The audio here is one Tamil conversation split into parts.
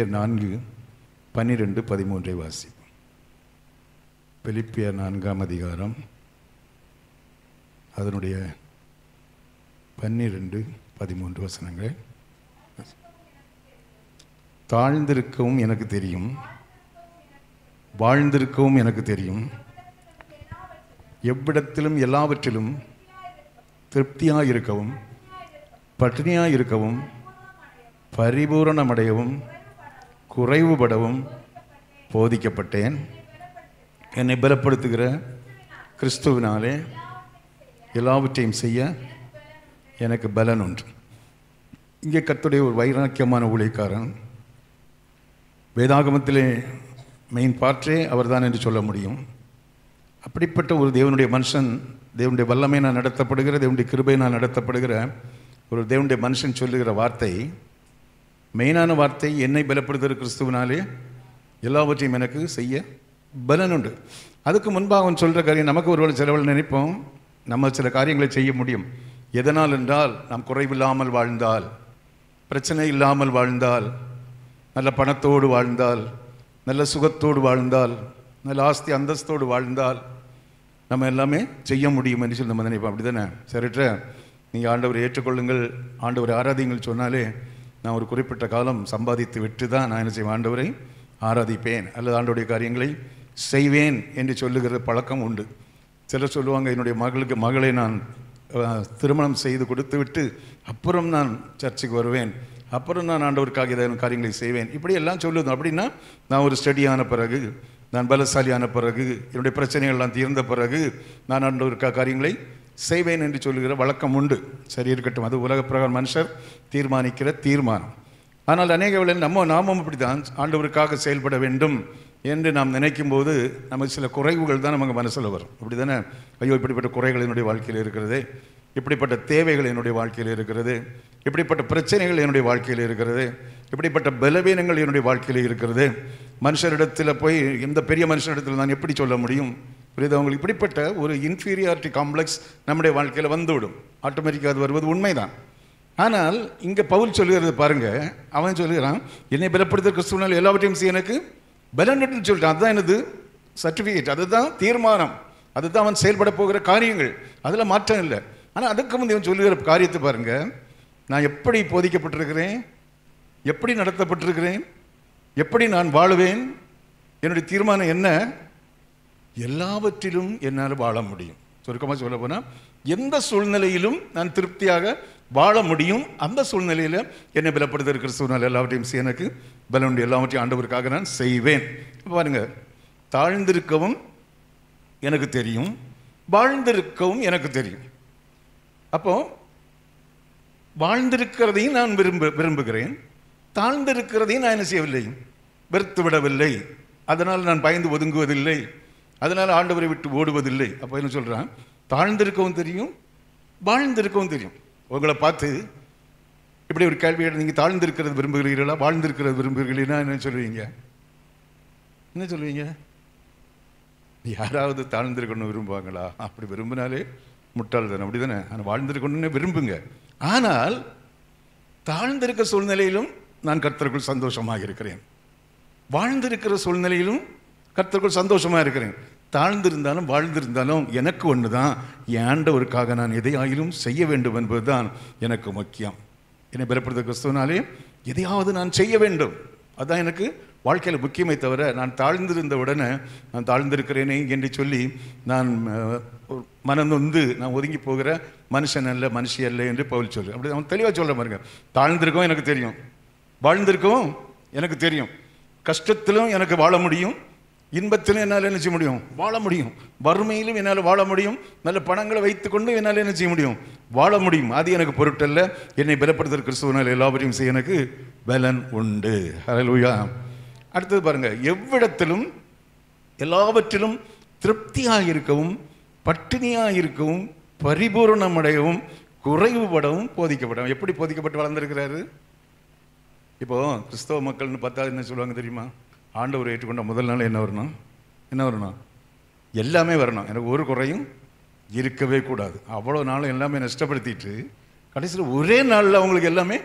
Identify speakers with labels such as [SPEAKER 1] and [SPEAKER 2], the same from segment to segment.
[SPEAKER 1] பிலிப்பியர் நான்கு பன்னிரெண்டு பதிமூன்றை வாசிப்போம் பிலிப்பியர் நான்காம் அதிகாரம் அதனுடைய பன்னிரெண்டு பதிமூன்று வசனங்கள் தாழ்ந்திருக்கவும் எனக்கு தெரியும் வாழ்ந்திருக்கவும் எனக்கு தெரியும் எவ்விடத்திலும் எல்லாவற்றிலும் திருப்தியாக இருக்கவும் பட்டினியாக இருக்கவும் பரிபூரணமடையவும் குறைவுபடவும் போதிக்கப்பட்டேன் என்னை பலப்படுத்துகிற கிறிஸ்துவினாலே எல்லாவற்றையும் செய்ய எனக்கு பலன் உண்டு இங்கே கத்துடைய ஒரு வைராக்கியமான ஊழியக்காரன் வேதாகமத்திலே மெயின் பாற்றே அவர்தான் என்று சொல்ல முடியும் அப்படிப்பட்ட ஒரு தேவனுடைய மனுஷன் தேவனுடைய வல்லமை நான் நடத்தப்படுகிற தேவனுடைய கிருபை நான் நடத்தப்படுகிற ஒரு தேவனுடைய மனுஷன் சொல்லுகிற வார்த்தை மெயினான வார்த்தை என்னை பலப்படுத்துகிற கிறிஸ்துவனாலே எல்லாவற்றையும் எனக்கு செய்ய பலன் உண்டு அதுக்கு முன்பாக அவன் சொல்கிற காரியம் நமக்கு ஒருவேளை செலவில் நினைப்போம் நம்ம சில காரியங்களை செய்ய முடியும் எதனால் என்றால் நாம் குறைவில்லாமல் வாழ்ந்தால் பிரச்சனை இல்லாமல் வாழ்ந்தால் நல்ல பணத்தோடு வாழ்ந்தால் நல்ல சுகத்தோடு வாழ்ந்தால் நல்ல ஆஸ்தி அந்தஸ்தோடு வாழ்ந்தால் நம்ம எல்லாமே செய்ய முடியும் என்று சொல்லி நம்ம நினைப்போம் அப்படி தானே சரிட்ட நீங்கள் ஆண்டவரை ஏற்றுக்கொள்ளுங்கள் ஆண்டவரை ஆராதிங்கள் சொன்னாலே நான் ஒரு குறிப்பிட்ட காலம் சம்பாதித்து விட்டு தான் நான் என்ன செய்வேன் ஆண்டவரை ஆராதிப்பேன் அல்லது ஆண்டோடைய காரியங்களை செய்வேன் என்று சொல்லுகிற பழக்கம் உண்டு சிலர் சொல்லுவாங்க என்னுடைய மகளுக்கு மகளை நான் திருமணம் செய்து கொடுத்து விட்டு அப்புறம் நான் சர்ச்சுக்கு வருவேன் அப்புறம் நான் ஆண்டவருக்காக ஏதாவது காரியங்களை செய்வேன் இப்படி எல்லாம் அப்படின்னா நான் ஒரு ஸ்டடியான பிறகு நான் பலசாலியான பிறகு என்னுடைய பிரச்சனைகள்லாம் தீர்ந்த பிறகு நான் ஆண்டவருக்காக காரியங்களை செய்வேன் என்று சொல்கிற வழக்கம் உண்டு சரி இருக்கட்டும் அது உலக பிரக மனுஷர் தீர்மானிக்கிற தீர்மானம் ஆனால் அநேக வேளையில் நம்ம நாமும் அப்படி தான் ஆண்டவருக்காக செயல்பட வேண்டும் என்று நாம் நினைக்கும் போது நமக்கு சில குறைவுகள் தான் நமக்கு மனசில் வரும் அப்படி தானே ஐயோ இப்படிப்பட்ட குறைகள் என்னுடைய வாழ்க்கையில் இருக்கிறது இப்படிப்பட்ட தேவைகள் என்னுடைய வாழ்க்கையில் இருக்கிறது இப்படிப்பட்ட பிரச்சனைகள் என்னுடைய வாழ்க்கையில் இருக்கிறது இப்படிப்பட்ட பலவீனங்கள் என்னுடைய வாழ்க்கையில் இருக்கிறது மனுஷரிடத்தில் போய் எந்த பெரிய மனுஷனிடத்தில் நான் எப்படி சொல்ல முடியும் புரியுது அவங்களுக்கு இப்படிப்பட்ட ஒரு இன்ஃபீரியாரிட்டி காம்ப்ளெக்ஸ் நம்முடைய வாழ்க்கையில் வந்துவிடும் ஆட்டோமேட்டிக்காக அது வருவது உண்மைதான் ஆனால் இங்கே பவுல் சொல்லுகிறது பாருங்கள் அவன் சொல்லுகிறான் என்னை பலப்படுத்த கிறிஸ்துவனால் எல்லாவற்றையும் எனக்கு பலன்னு சொல்லிட்டான் அதுதான் எனது சர்டிஃபிகேட் அதுதான் தீர்மானம் அதுதான் அவன் செயல்பட போகிற காரியங்கள் அதில் மாற்றம் இல்லை ஆனால் அதுக்கு முந்தைய சொல்லுகிற காரியத்தை பாருங்கள் நான் எப்படி போதிக்கப்பட்டிருக்கிறேன் எப்படி நடத்தப்பட்டிருக்கிறேன் எப்படி நான் வாழுவேன் என்னுடைய தீர்மானம் என்ன எல்லாவற்றிலும் என்னால் வாழ முடியும் சுருக்கமாக சொல்ல போனால் எந்த சூழ்நிலையிலும் நான் திருப்தியாக வாழ முடியும் அந்த சூழ்நிலையில் என்னை பலப்படுத்த இருக்கிற சூழ்நிலை எல்லாவற்றையும் எனக்கு பலனுடைய எல்லாவற்றையும் ஆண்டவருக்காக நான் செய்வேன் பாருங்கள் தாழ்ந்திருக்கவும் எனக்கு தெரியும் வாழ்ந்திருக்கவும் எனக்கு தெரியும் அப்போது வாழ்ந்திருக்கிறதையும் நான் விரும்ப விரும்புகிறேன் தாழ்ந்திருக்கிறதையும் நான் என்ன செய்யவில்லை வெறுத்து விடவில்லை அதனால் நான் பயந்து ஒதுங்குவதில்லை அதனால் ஆண்டவரை விட்டு ஓடுவதில்லை அப்போ என்ன சொல்கிறான் தாழ்ந்திருக்கவும் தெரியும் வாழ்ந்திருக்கவும் தெரியும் உங்களை பார்த்து இப்படி ஒரு கேள்வி நீங்கள் தாழ்ந்திருக்கிறது விரும்புகிறீர்களா வாழ்ந்திருக்கிறது விரும்புகிறீர்களா என்ன சொல்லுவீங்க என்ன சொல்லுவீங்க யாராவது தாழ்ந்திருக்கணும்னு விரும்புவாங்களா அப்படி விரும்பினாலே முட்டாள்தானே தானே அப்படி தானே ஆனால் வாழ்ந்திருக்கணும்னு விரும்புங்க ஆனால் தாழ்ந்திருக்க சூழ்நிலையிலும் நான் கர்த்தருக்குள் சந்தோஷமாக இருக்கிறேன் வாழ்ந்திருக்கிற சூழ்நிலையிலும் கர்த்தருக்குள் சந்தோஷமாக இருக்கிறேன் தாழ்ந்திருந்தாலும் வாழ்ந்திருந்தாலும் எனக்கு ஒன்று தான் ஏண்டவருக்காக நான் எதையாயிலும் செய்ய வேண்டும் என்பது தான் எனக்கு முக்கியம் என்னை பெறப்படுத்த கிறிஸ்துவனாலே எதையாவது நான் செய்ய வேண்டும் அதுதான் எனக்கு வாழ்க்கையில் முக்கியமே தவிர நான் தாழ்ந்திருந்த உடனே நான் தாழ்ந்திருக்கிறேனே என்று சொல்லி நான் மனநொந்து நான் ஒதுங்கி போகிற மனுஷன் அல்ல மனுஷி அல்ல என்று பவுல் சொல்லு அப்படி அவன் தெளிவாக சொல்கிற பாருங்க தாழ்ந்திருக்கவும் எனக்கு தெரியும் வாழ்ந்திருக்கவும் எனக்கு தெரியும் கஷ்டத்திலும் எனக்கு வாழ முடியும் இன்பத்திலும் என்னால் என்ன செய்ய முடியும் வாழ முடியும் வறுமையிலும் என்னால் வாழ முடியும் நல்ல பணங்களை வைத்துக்கொண்டு என்னால் என்ன செய்ய முடியும் வாழ முடியும் அது எனக்கு பொருட்டல்ல என்னை பலப்படுத்துகிற கிறிஸ்துவனால் எல்லாவற்றையும் செய்ய எனக்கு பலன் உண்டு ஹலலூயா அடுத்தது பாருங்கள் எவ்விடத்திலும் எல்லாவற்றிலும் திருப்தியாக இருக்கவும் பட்டினியாக இருக்கவும் பரிபூர்ணமடையவும் குறைவுபடவும் போதிக்கப்படும் எப்படி போதிக்கப்பட்டு வளர்ந்துருக்கிறாரு இப்போது கிறிஸ்தவ மக்கள்னு பார்த்தா என்ன சொல்லுவாங்க தெரியுமா ஆண்டவர் ஏற்றுக்கொண்ட முதல் நாள் என்ன வரணும் என்ன வரணும் எல்லாமே வரணும் எனக்கு ஒரு குறையும் இருக்கவே கூடாது அவ்வளோ நாளும் எல்லாமே நஷ்டப்படுத்திட்டு கடைசியில் ஒரே நாளில் அவங்களுக்கு எல்லாமே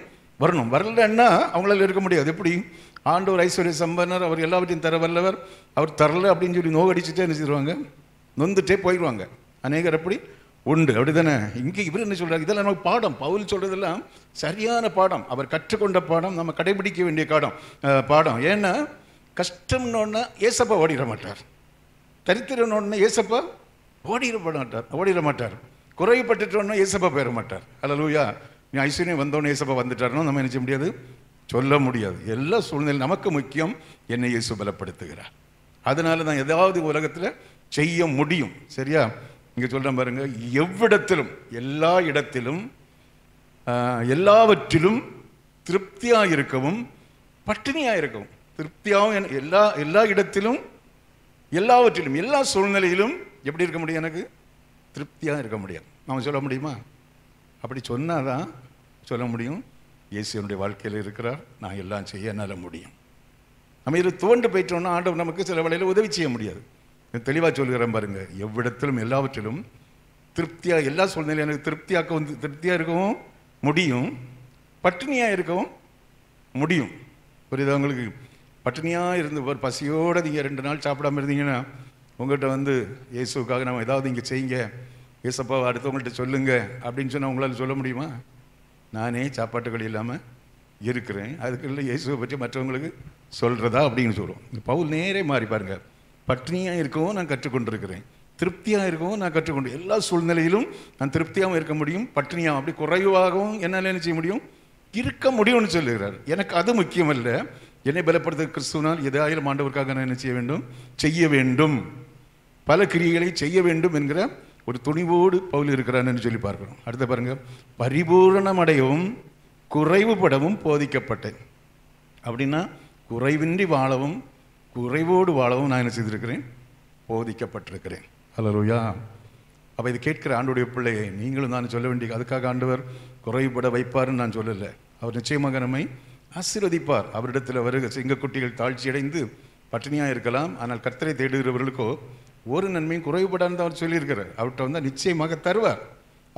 [SPEAKER 1] வரணும் வரலன்னா அவங்களால இருக்க முடியாது எப்படி ஆண்டவர் ஐஸ்வர்ய சம்பனர் அவர் எல்லாவற்றையும் தர வல்லவர் அவர் தரல அப்படின்னு சொல்லி நோகடிச்சுட்டே என்ன செய்வாங்க நொந்துட்டே போயிடுவாங்க அநேகர் அப்படி உண்டு அப்படி தானே இங்கே இவர் என்ன சொல்கிறார் இதெல்லாம் நமக்கு பாடம் பவுல் சொல்கிறதெல்லாம் சரியான பாடம் அவர் கற்றுக்கொண்ட பாடம் நம்ம கடைபிடிக்க வேண்டிய பாடம் பாடம் ஏன்னா கஷ்டம்னு ஒன்று ஏசப்பா ஓடிட மாட்டார் தரித்திரம்னு ஒன்று ஏசப்பா ஓடிடப்பட மாட்டார் ஓடிட மாட்டார் குறைப்பட்டுட்டோன்னு ஏசப்பா போயிட மாட்டார் அல்ல லூயா நீ ஐஸ்வர்யம் வந்தோன்னு ஏசப்பா வந்துட்டாருன்னு நம்ம நினச்ச முடியாது சொல்ல முடியாது எல்லா சூழ்நிலை நமக்கு முக்கியம் என்னை இயேசு பலப்படுத்துகிறார் அதனால தான் ஏதாவது உலகத்தில் செய்ய முடியும் சரியா இங்கே சொல்கிறேன் பாருங்க எவ்விடத்திலும் எல்லா இடத்திலும் எல்லாவற்றிலும் திருப்தியாக இருக்கவும் பட்டினியாக இருக்கவும் திருப்தியாகவும் எனக்கு எல்லா எல்லா இடத்திலும் எல்லாவற்றிலும் எல்லா சூழ்நிலையிலும் எப்படி இருக்க முடியும் எனக்கு திருப்தியாக இருக்க முடியாது நாம் சொல்ல முடியுமா அப்படி சொன்னால் தான் சொல்ல முடியும் இயேசு வாழ்க்கையில் இருக்கிறார் நான் எல்லாம் செய்ய என்னால் முடியும் நம்ம இது தோண்டு போயிட்டோம்னா ஆண்டவர் நமக்கு சில வேலையில் உதவி செய்ய முடியாது தெளிவாக சொல்கிறேன் பாருங்கள் எவ்விடத்திலும் எல்லாவற்றிலும் திருப்தியாக எல்லா சூழ்நிலையும் எனக்கு திருப்தியாக்க வந்து திருப்தியாக இருக்கவும் முடியும் பட்டினியாக இருக்கவும் முடியும் புரியுதா உங்களுக்கு பட்டினியாக இருந்து ஒரு பசியோடு நீங்கள் ரெண்டு நாள் சாப்பிடாமல் இருந்தீங்கன்னா உங்கள்கிட்ட வந்து இயேசுக்காக நம்ம ஏதாவது இங்கே செய்யுங்க இயேசப்பா அடுத்தவங்கள்ட்ட சொல்லுங்க அப்படின்னு சொன்னால் உங்களால் சொல்ல முடியுமா நானே சாப்பாட்டுகள் இல்லாமல் இருக்கிறேன் அதுக்குள்ள இயேசுவை பற்றி மற்றவங்களுக்கு சொல்கிறதா அப்படின்னு சொல்லுவோம் இந்த பவுல் நேரே மாறி பாருங்க பட்டினியாக இருக்கவும் நான் கற்றுக்கொண்டிருக்கிறேன் திருப்தியாக இருக்கவும் நான் கற்றுக்கொண்டு எல்லா சூழ்நிலையிலும் நான் திருப்தியாகவும் இருக்க முடியும் பட்டினியாகவும் அப்படி குறைவாகவும் என்னால் என்ன செய்ய முடியும் இருக்க முடியும்னு சொல்லுகிறார் எனக்கு அது முக்கியம் இல்லை என்னை பலப்படுத்த கிறிஸ்துவனால் எதாயிரம் ஆண்டவருக்காக நான் என்ன செய்ய வேண்டும் செய்ய வேண்டும் பல கிரியைகளை செய்ய வேண்டும் என்கிற ஒரு துணிவோடு பவுல் இருக்கிறான்னு சொல்லி பார்க்கிறோம் அடுத்த பாருங்க பரிபூரணமடையவும் குறைவுபடவும் போதிக்கப்பட்டேன் அப்படின்னா குறைவின்றி வாழவும் குறைவோடு வாழவும் நான் என்ன செய்திருக்கிறேன் போதிக்கப்பட்டிருக்கிறேன் ஹலோ ரோயா அப்போ இது கேட்கிற ஆண்டுடைய பிள்ளையை நீங்களும் நான் சொல்ல வேண்டிய அதுக்காக ஆண்டவர் குறைவுபட வைப்பாருன்னு நான் சொல்லலை அவர் நிச்சயமாக நம்மை ஆசீர்வதிப்பார் அவரிடத்தில் வருக சிங்கக்குட்டிகள் தாழ்ச்சியடைந்து பட்டினியாக இருக்கலாம் ஆனால் கர்த்தரை தேடுகிறவர்களுக்கோ ஒரு நன்மையும் குறைவுபடான்னு அவர் சொல்லியிருக்கிறார் அவர்கிட்ட வந்தால் நிச்சயமாக தருவார்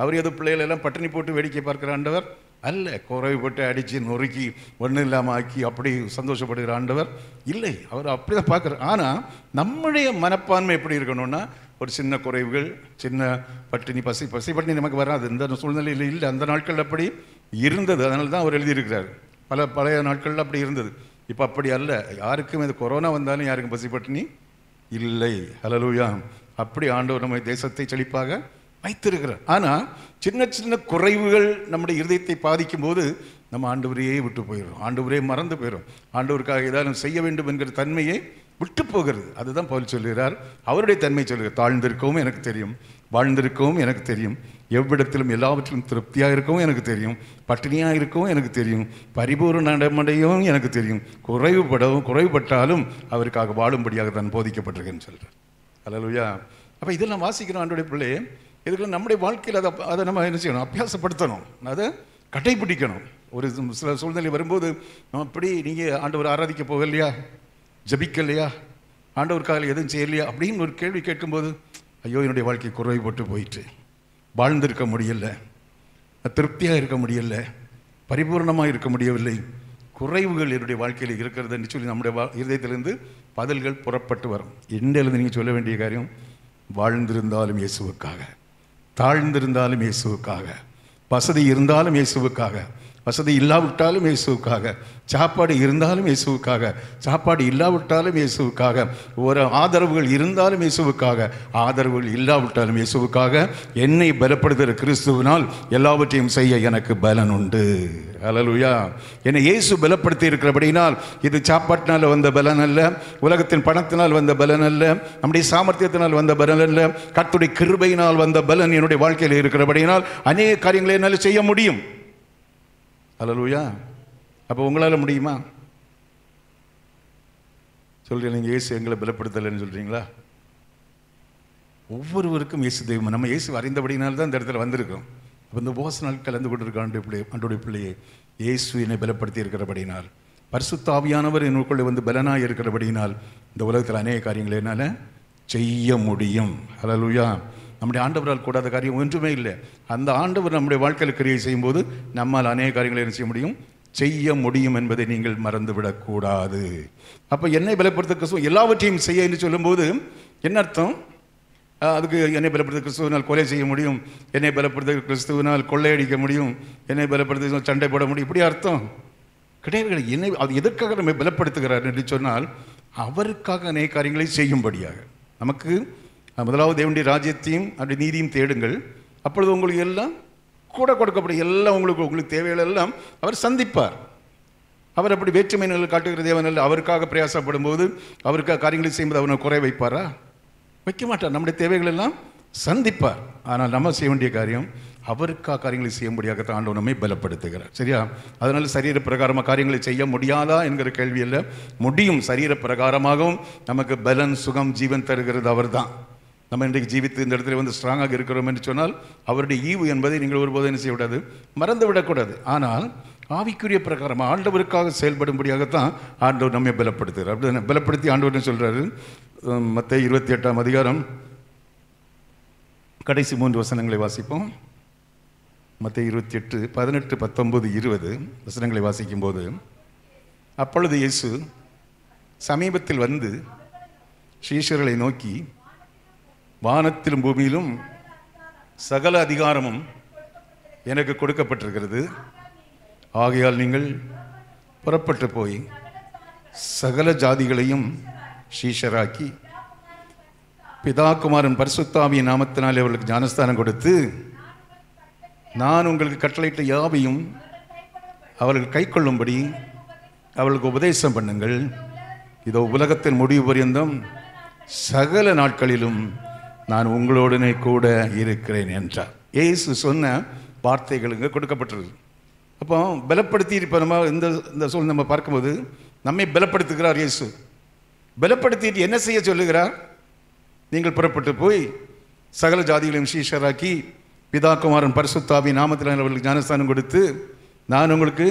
[SPEAKER 1] அவர் பிள்ளைகள் பிள்ளைகளெல்லாம் பட்டினி போட்டு வேடிக்கை பார்க்கிற ஆண்டவர் அல்ல குறைவுபட்டு அடித்து நொறுக்கி ஒன்றும் இல்லாமல் ஆக்கி அப்படி சந்தோஷப்படுகிற ஆண்டவர் இல்லை அவர் அப்படி தான் பார்க்குறார் ஆனால் நம்முடைய மனப்பான்மை எப்படி இருக்கணும்னா ஒரு சின்ன குறைவுகள் சின்ன பட்டினி பசி பசி பட்டினி நமக்கு வராது இந்த சூழ்நிலையில் இல்லை அந்த நாட்கள் அப்படி இருந்தது அதனால தான் அவர் எழுதியிருக்கிறார் பல பழைய நாட்களில் அப்படி இருந்தது இப்போ அப்படி அல்ல யாருக்கும் இது கொரோனா வந்தாலும் யாருக்கும் பசி பட்டினி இல்லை ஹலலூயா அப்படி ஆண்டவர் நம்ம தேசத்தை செழிப்பாக வைத்திருக்கிறார் ஆனால் சின்ன சின்ன குறைவுகள் நம்முடைய இருதயத்தை பாதிக்கும் போது நம்ம ஆண்டவரையே விட்டு போயிடும் ஆண்டவரே மறந்து போயிடும் ஆண்டவருக்காக ஏதாவது செய்ய வேண்டும் என்கிற தன்மையை விட்டு போகிறது அதுதான் பவுல் சொல்கிறார் அவருடைய தன்மை சொல்கிறார் தாழ்ந்திருக்கவும் எனக்கு தெரியும் வாழ்ந்திருக்கவும் எனக்கு தெரியும் எவ்விடத்திலும் எல்லாவற்றிலும் திருப்தியாக இருக்கவும் எனக்கு தெரியும் பட்டினியாக இருக்கவும் எனக்கு தெரியும் பரிபூர்ண நடைமடையவும் எனக்கு தெரியும் குறைவுபடவும் குறைவுபட்டாலும் அவருக்காக வாழும்படியாக தான் போதிக்கப்பட்டிருக்கேன்னு சொல்கிறேன் அல்லலுயா அப்போ இதெல்லாம் வாசிக்கிறோம் ஆண்டுடைய பிள்ளையே இதுக்கெல்லாம் நம்முடைய வாழ்க்கையில் அதை அதை நம்ம என்ன செய்யணும் அபியாசப்படுத்தணும் அதை கடைபிடிக்கணும் ஒரு சில சூழ்நிலை வரும்போது நம்ம அப்படி நீங்கள் ஆண்டவர் ஆராதிக்க போகலையா ஜபிக்கலையா காலையில் எதுவும் செய்யலையா அப்படின்னு ஒரு கேள்வி கேட்கும்போது ஐயோ என்னுடைய வாழ்க்கை குறைவுபட்டு போயிட்டு வாழ்ந்திருக்க முடியல திருப்தியாக இருக்க முடியல பரிபூர்ணமாக இருக்க முடியவில்லை குறைவுகள் என்னுடைய வாழ்க்கையில் என்று சொல்லி நம்முடைய வா இதயத்திலிருந்து பதில்கள் புறப்பட்டு வரும் எண்டிலிருந்து நீங்கள் சொல்ல வேண்டிய காரியம் வாழ்ந்திருந்தாலும் இயேசுவுக்காக தாழ்ந்திருந்தாலும் இயேசுவுக்காக வசதி இருந்தாலும் இயேசுவுக்காக வசதி இல்லாவிட்டாலும் இயேசுக்காக சாப்பாடு இருந்தாலும் இயேசுக்காக சாப்பாடு இல்லாவிட்டாலும் இயேசுக்காக ஒரு ஆதரவுகள் இருந்தாலும் இயேசுக்காக ஆதரவுகள் இல்லாவிட்டாலும் இயேசுக்காக என்னை பலப்படுத்துகிற கிறிஸ்துவனால் எல்லாவற்றையும் செய்ய எனக்கு பலன் உண்டு அலலுயா என்னை இயேசு பலப்படுத்தி இருக்கிறபடினால் இது சாப்பாட்டினால் வந்த பலன் அல்ல உலகத்தின் பணத்தினால் வந்த பலன் அல்ல நம்முடைய சாமர்த்தியத்தினால் வந்த பலன் அல்ல கத்துடைய கிருபையினால் வந்த பலன் என்னுடைய வாழ்க்கையில் இருக்கிறபடியினால் அநேக காரியங்களை என்னால் செய்ய முடியும் அலலூயா அப்போ உங்களால் முடியுமா சொல்கிறீங்க நீங்கள் இயேசு எங்களை பலப்படுத்தலைன்னு சொல்கிறீங்களா ஒவ்வொருவருக்கும் இயேசு தெய்வம் நம்ம இயேசு அறிந்தபடினால்தான் இந்த இடத்துல வந்திருக்கோம் அப்போ இந்த போச நாள் கலந்து கொண்டிருக்க ஆண்டு பிள்ளை அன்றோடைய பிள்ளையே இயேசு என்னை பலப்படுத்தி இருக்கிறபடினால் பரிசுத்தாவியானவர் என்னுக்குள்ளே வந்து பலனாக இருக்கிறபடினால் இந்த உலகத்தில் அநேக காரியங்களை என்னால் செய்ய முடியும் ஹலலுயா நம்முடைய ஆண்டவரால் கூடாத காரியம் ஒன்றுமே இல்லை அந்த ஆண்டவர் நம்முடைய வாழ்க்கையில் கிரியை செய்யும்போது நம்மால் அநேக காரியங்களை என்ன செய்ய முடியும் செய்ய முடியும் என்பதை நீங்கள் மறந்துவிடக்கூடாது அப்போ என்னை பலப்படுத்த கிறிஸ்துவ எல்லாவற்றையும் செய்ய என்று சொல்லும்போது என்ன அர்த்தம் அதுக்கு என்னை பலப்படுத்த கிறிஸ்துவனால் கொலை செய்ய முடியும் என்னை பலப்படுத்த கிறிஸ்துவனால் கொள்ளையடிக்க முடியும் என்னை பலப்படுத்த சண்டை போட முடியும் இப்படி அர்த்தம் கிடையாது என்னை அது எதற்காக நம்மை பலப்படுத்துகிறார் என்று சொன்னால் அவருக்காக அநேக காரியங்களை செய்யும்படியாக நமக்கு முதலாவது தேவனுடைய ராஜ்யத்தையும் அப்படி நீதியும் தேடுங்கள் அப்பொழுது உங்களுக்கு எல்லாம் கூட கொடுக்கப்படும் எல்லாம் உங்களுக்கு உங்களுக்கு தேவைகளெல்லாம் அவர் சந்திப்பார் அவர் அப்படி வேற்றுமை நிலை காட்டுகிற தேவன் அல்ல அவருக்காக பிரயாசப்படும் போது அவருக்காக காரியங்களை செய்யும்போது அவனை குறை வைப்பாரா வைக்க மாட்டார் நம்முடைய தேவைகள் எல்லாம் சந்திப்பார் ஆனால் நம்ம செய்ய வேண்டிய காரியம் அவருக்காக காரியங்களை செய்யும்படியாக தாண்டவ நம்மை பலப்படுத்துகிறார் சரியா அதனால் சரீர பிரகாரமாக காரியங்களை செய்ய முடியாதா என்கிற கேள்வி இல்லை முடியும் சரீர பிரகாரமாகவும் நமக்கு பலன் சுகம் ஜீவன் தருகிறது அவர் தான் நம்ம இன்றைக்கு ஜீவித்து இந்த இடத்துல வந்து ஸ்ட்ராங்காக இருக்கிறோம் என்று சொன்னால் அவருடைய ஈவு என்பதை நீங்கள் ஒருபோதும் என்ன செய்யக்கூடாது மறந்து விடக்கூடாது ஆனால் ஆவிக்குரிய பிரகாரம் ஆண்டவருக்காக செயல்படும்படியாகத்தான் ஆண்டவர் நம்மை பலப்படுத்துகிறார் அப்படி பலப்படுத்தி ஆண்டவர் சொல்கிறாரு மற்ற இருபத்தி எட்டாம் அதிகாரம் கடைசி மூன்று வசனங்களை வாசிப்போம் மற்ற இருபத்தி எட்டு பதினெட்டு பத்தொம்பது இருபது வசனங்களை வாசிக்கும்போது அப்பொழுது இயேசு சமீபத்தில் வந்து சீஷர்களை நோக்கி வானத்திலும் பூமியிலும் சகல அதிகாரமும் எனக்கு கொடுக்கப்பட்டிருக்கிறது ஆகையால் நீங்கள் புறப்பட்டு போய் சகல ஜாதிகளையும் ஷீஷராக்கி பிதாகுமாரன் பரிசுத்தாமிய நாமத்தினால் அவர்களுக்கு ஞானஸ்தானம் கொடுத்து நான் உங்களுக்கு கட்டளையிட்ட யாவையும் அவர்கள் கை கொள்ளும்படி அவளுக்கு உபதேசம் பண்ணுங்கள் இதோ உலகத்தின் முடிவு பரியந்தம் சகல நாட்களிலும் நான் உங்களோடனே கூட இருக்கிறேன் என்றார் ஏசு சொன்ன வார்த்தைகள் இங்கே கொடுக்கப்பட்டிருக்கு அப்போ பலப்படுத்தி இப்போ நம்ம இந்த இந்த சொல் நம்ம பார்க்கும்போது நம்மை பலப்படுத்துகிறார் இயேசு பலப்படுத்திட்டு என்ன செய்ய சொல்லுகிறார் நீங்கள் புறப்பட்டு போய் சகல ஜாதிகளையும் சீஷராக்கி பிதாகுமாரன் பரிசுத்தாவி நாமத்தில் அவர்களுக்கு ஞானஸ்தானம் கொடுத்து நான் உங்களுக்கு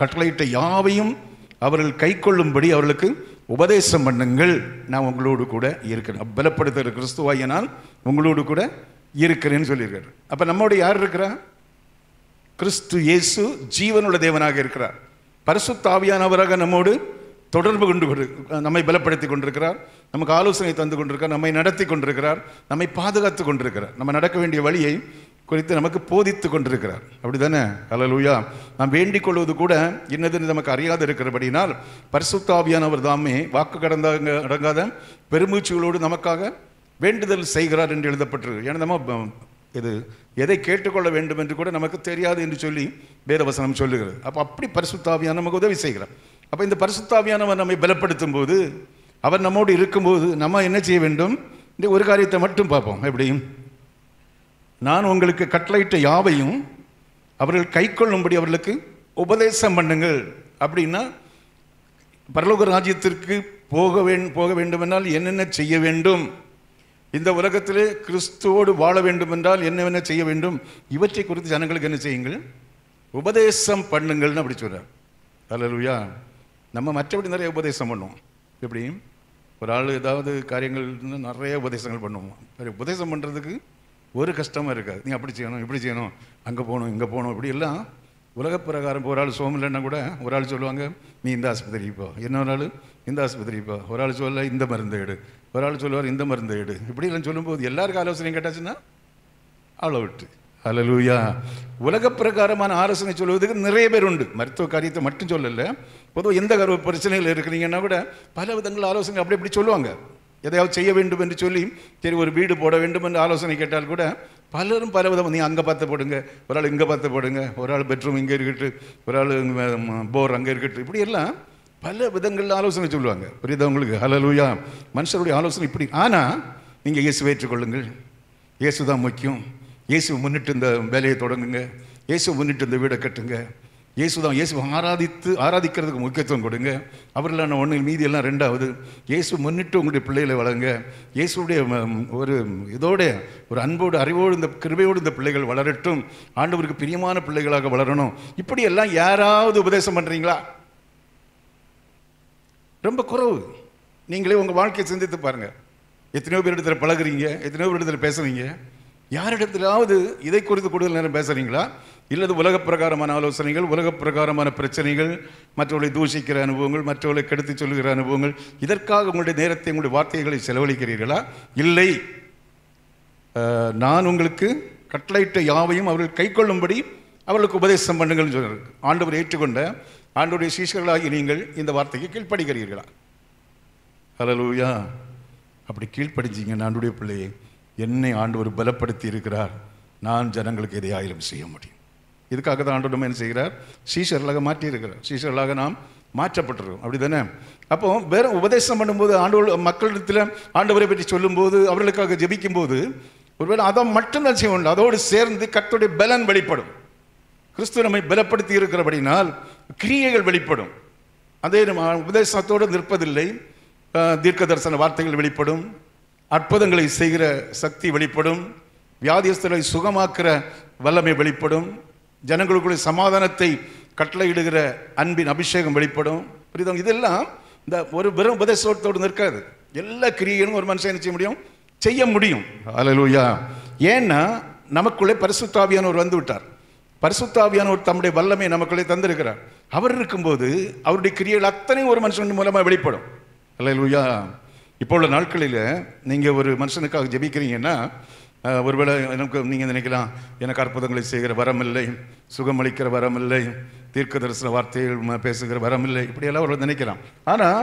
[SPEAKER 1] கட்டளையிட்ட யாவையும் அவர்கள் கை கொள்ளும்படி அவர்களுக்கு உபதேசம் பண்ணுங்கள் நான் உங்களோடு கூட இருக்கிறேன் பலப்படுத்துகிற கிறிஸ்துவாயினால் உங்களோடு கூட இருக்கிறேன்னு சொல்லியிருக்காரு அப்போ நம்மோட யார் இருக்கிறா கிறிஸ்து இயேசு ஜீவனுள்ள தேவனாக இருக்கிறார் பரிசுத்தாவியானவராக நம்மோடு தொடர்பு கொண்டு நம்மை பலப்படுத்தி கொண்டிருக்கிறார் நமக்கு ஆலோசனை தந்து கொண்டிருக்கிறார் நம்மை நடத்தி கொண்டிருக்கிறார் நம்மை பாதுகாத்து கொண்டிருக்கிறார் நம்ம நடக்க வேண்டிய வழியை குறித்து நமக்கு போதித்து கொண்டிருக்கிறார் அப்படி தானே அலலூயா நாம் வேண்டிக் கொள்வது கூட என்னதுன்னு நமக்கு அறியாது இருக்கிறபடினால் பரிசுத்தாவியானவர் தாமே வாக்கு கடந்த அடங்காத பெருமூச்சுகளோடு நமக்காக வேண்டுதல் செய்கிறார் என்று எழுதப்பட்டிருக்கு ஏன்னா நம்ம இது எதை கேட்டுக்கொள்ள வேண்டும் என்று கூட நமக்கு தெரியாது என்று சொல்லி வேதவசனம் சொல்லுகிறது அப்போ அப்படி பரிசுத்தாவியான நமக்கு உதவி செய்கிறார் அப்போ இந்த பரிசுத்தாவியானவர் நம்மை பலப்படுத்தும் போது அவர் நம்மோடு இருக்கும்போது நம்ம என்ன செய்ய வேண்டும் இந்த ஒரு காரியத்தை மட்டும் பார்ப்போம் எப்படியும் நான் உங்களுக்கு கட்டளையிட்ட யாவையும் அவர்கள் கை கொள்ளும்படி அவர்களுக்கு உபதேசம் பண்ணுங்கள் அப்படின்னா பரலோக ராஜ்யத்திற்கு போக வே போக வேண்டுமென்றால் என்னென்ன செய்ய வேண்டும் இந்த உலகத்திலே கிறிஸ்துவோடு வாழ வேண்டும் என்றால் என்னென்ன செய்ய வேண்டும் இவற்றை குறித்து ஜனங்களுக்கு என்ன செய்யுங்கள் உபதேசம் பண்ணுங்கள்னு அப்படி சொல்கிறார் அலலுயா நம்ம மற்றபடி நிறைய உபதேசம் பண்ணுவோம் எப்படி ஒரு ஆள் ஏதாவது காரியங்கள் நிறைய உபதேசங்கள் பண்ணுவோம் உபதேசம் பண்ணுறதுக்கு ஒரு கஷ்டமும் இருக்காது நீ அப்படி செய்யணும் இப்படி செய்யணும் அங்கே போகணும் இங்கே போகணும் இப்படி எல்லாம் உலக பிரகாரம் ஒரு ஆள் சோகம் கூட ஒரு ஆள் சொல்லுவாங்க நீ இந்த ஆஸ்பத்திரிக்கு போ இன்னொரு ஆள் இந்த ஆஸ்பத்திரி போ ஒரு ஆள் சொல்ல இந்த மருந்து எடு ஒரு ஆள் சொல்லுவார் இந்த மருந்து எடு இப்படி எல்லாம் சொல்லும்போது எல்லாருக்கும் ஆலோசனையும் கேட்டாச்சுன்னா அவ்வளோ விட்டு அலலூயா உலக பிரகாரமான ஆலோசனை சொல்வதுக்கு நிறைய பேர் உண்டு மருத்துவ காரியத்தை மட்டும் சொல்லலை பொதுவாக எந்த கருவ பிரச்சனைகள் இருக்கிறீங்கன்னா கூட பல விதங்கள் ஆலோசனை அப்படி இப்படி சொல்லுவாங்க எதையாவது செய்ய வேண்டும் என்று சொல்லி சரி ஒரு வீடு போட வேண்டும் என்று ஆலோசனை கேட்டால் கூட பலரும் பல விதம் நீ அங்கே பார்த்து போடுங்க ஒரு ஆள் இங்கே பார்த்து போடுங்க ஒரு ஆள் பெட்ரூம் இங்கே இருக்கட்டு ஒரு ஆள் போர் அங்கே இருக்கட்டு இப்படி எல்லாம் பல விதங்களில் ஆலோசனை சொல்லுவாங்க புரியுதா உங்களுக்கு ஹலலூயா மனுஷருடைய ஆலோசனை இப்படி ஆனால் நீங்கள் இயேசு ஏற்றுக்கொள்ளுங்கள் இயேசு தான் முக்கியம் இயேசு முன்னிட்டு இந்த வேலையை தொடங்குங்க இயேசு முன்னிட்டு இந்த வீடை கட்டுங்க இயேசு தான் இயேசு ஆராதித்து ஆராதிக்கிறதுக்கு முக்கியத்துவம் கொடுங்க அவர்களான ஒன்று மீதி எல்லாம் ரெண்டாவது இயேசு முன்னிட்டு உங்களுடைய பிள்ளைகளை வளருங்க இயேசுடைய ஒரு இதோடைய ஒரு அன்போடு அறிவோடு இந்த கிருபையோடு இந்த பிள்ளைகள் வளரட்டும் ஆண்டவருக்கு பிரியமான பிள்ளைகளாக வளரணும் இப்படி எல்லாம் யாராவது உபதேசம் பண்ணுறீங்களா ரொம்ப குறவு நீங்களே உங்கள் வாழ்க்கையை சிந்தித்து பாருங்கள் எத்தனையோ பேர் இடத்துல பழகுறீங்க எத்தனையோ பேர் இடத்துல பேசுகிறீங்க யாரிடத்துலாவது இதை குறித்து கூடுதல் நேரம் பேசுகிறீங்களா இல்லது உலக பிரகாரமான ஆலோசனைகள் உலக பிரகாரமான பிரச்சனைகள் மற்றவர்களை தூஷிக்கிற அனுபவங்கள் மற்றவர்களை கெடுத்து சொல்கிற அனுபவங்கள் இதற்காக உங்களுடைய நேரத்தை உங்களுடைய வார்த்தைகளை செலவழிக்கிறீர்களா இல்லை நான் உங்களுக்கு கட்டளையிட்ட யாவையும் அவர்கள் கை கொள்ளும்படி அவர்களுக்கு உபதேசம் பண்ணுங்கள்னு சொன்னார் ஆண்டவர் ஏற்றுக்கொண்ட ஆண்டோடைய சீசர்களாகி நீங்கள் இந்த வார்த்தைக்கு கீழ்ப்படுகிறீர்களா ஹலலூயா அப்படி கீழ்ப்படிஞ்சிங்க ஆண்டுடைய பிள்ளையை என்னை ஆண்டவர் பலப்படுத்தி இருக்கிறார் நான் ஜனங்களுக்கு எதையாயிலும் செய்ய முடியும் இதுக்காக தான் ஆண்டு நம்ம என்ன செய்கிறார் சீஷர்களாக மாற்றியிருக்கிறார் சீஷர்களாக நாம் மாற்றப்பட்டிருக்கோம் அப்படி தானே அப்போ வேற உபதேசம் பண்ணும்போது ஆண்டு மக்களிடத்தில் ஆண்டவரை பற்றி சொல்லும்போது அவர்களுக்காக ஜெபிக்கும்போது ஒருவேளை அதை மட்டும் தான் செய்ய வேண்டும் அதோடு சேர்ந்து கத்துடைய பலன் வெளிப்படும் கிறிஸ்துவ நம்மை பலப்படுத்தி இருக்கிறபடினால் கிரியைகள் வெளிப்படும் அதே உபதேசத்தோடு நிற்பதில்லை தீர்க்க தரிசன வார்த்தைகள் வெளிப்படும் அற்புதங்களை செய்கிற சக்தி வெளிப்படும் வியாதியஸ்தரை சுகமாக்குற வல்லமை வெளிப்படும் ஜனங்களுக்குள்ள சமாதானத்தை கட்டளையிடுகிற அன்பின் அபிஷேகம் வெளிப்படும் புரியுதா இதெல்லாம் இந்த ஒரு வெறும் உபதேசத்தோடு நிற்காது எல்லா கிரியையும் ஒரு மனுஷன் செய்ய முடியும் செய்ய முடியும் அலலூயா ஏன்னா நமக்குள்ளே பரிசுத்தாவியானவர் வந்து விட்டார் பரிசுத்தாவியானவர் தம்முடைய வல்லமை நமக்குள்ளே தந்திருக்கிறார் அவர் இருக்கும்போது அவருடைய கிரியைகள் அத்தனையும் ஒரு மனுஷன் மூலமாக வெளிப்படும் அலலூயா இப்போ உள்ள நாட்களில் நீங்கள் ஒரு மனுஷனுக்காக ஜெபிக்கிறீங்கன்னா ஒருவேளை எனக்கு நீங்கள் நினைக்கலாம் எனக்கு அற்புதங்களை செய்கிற வரம் இல்லை சுகமளிக்கிற வரம் இல்லை தீர்க்க தரிசன வார்த்தைகள் பேசுகிற வரம் இல்லை இப்படியெல்லாம் அவர்கள் நினைக்கலாம் ஆனால்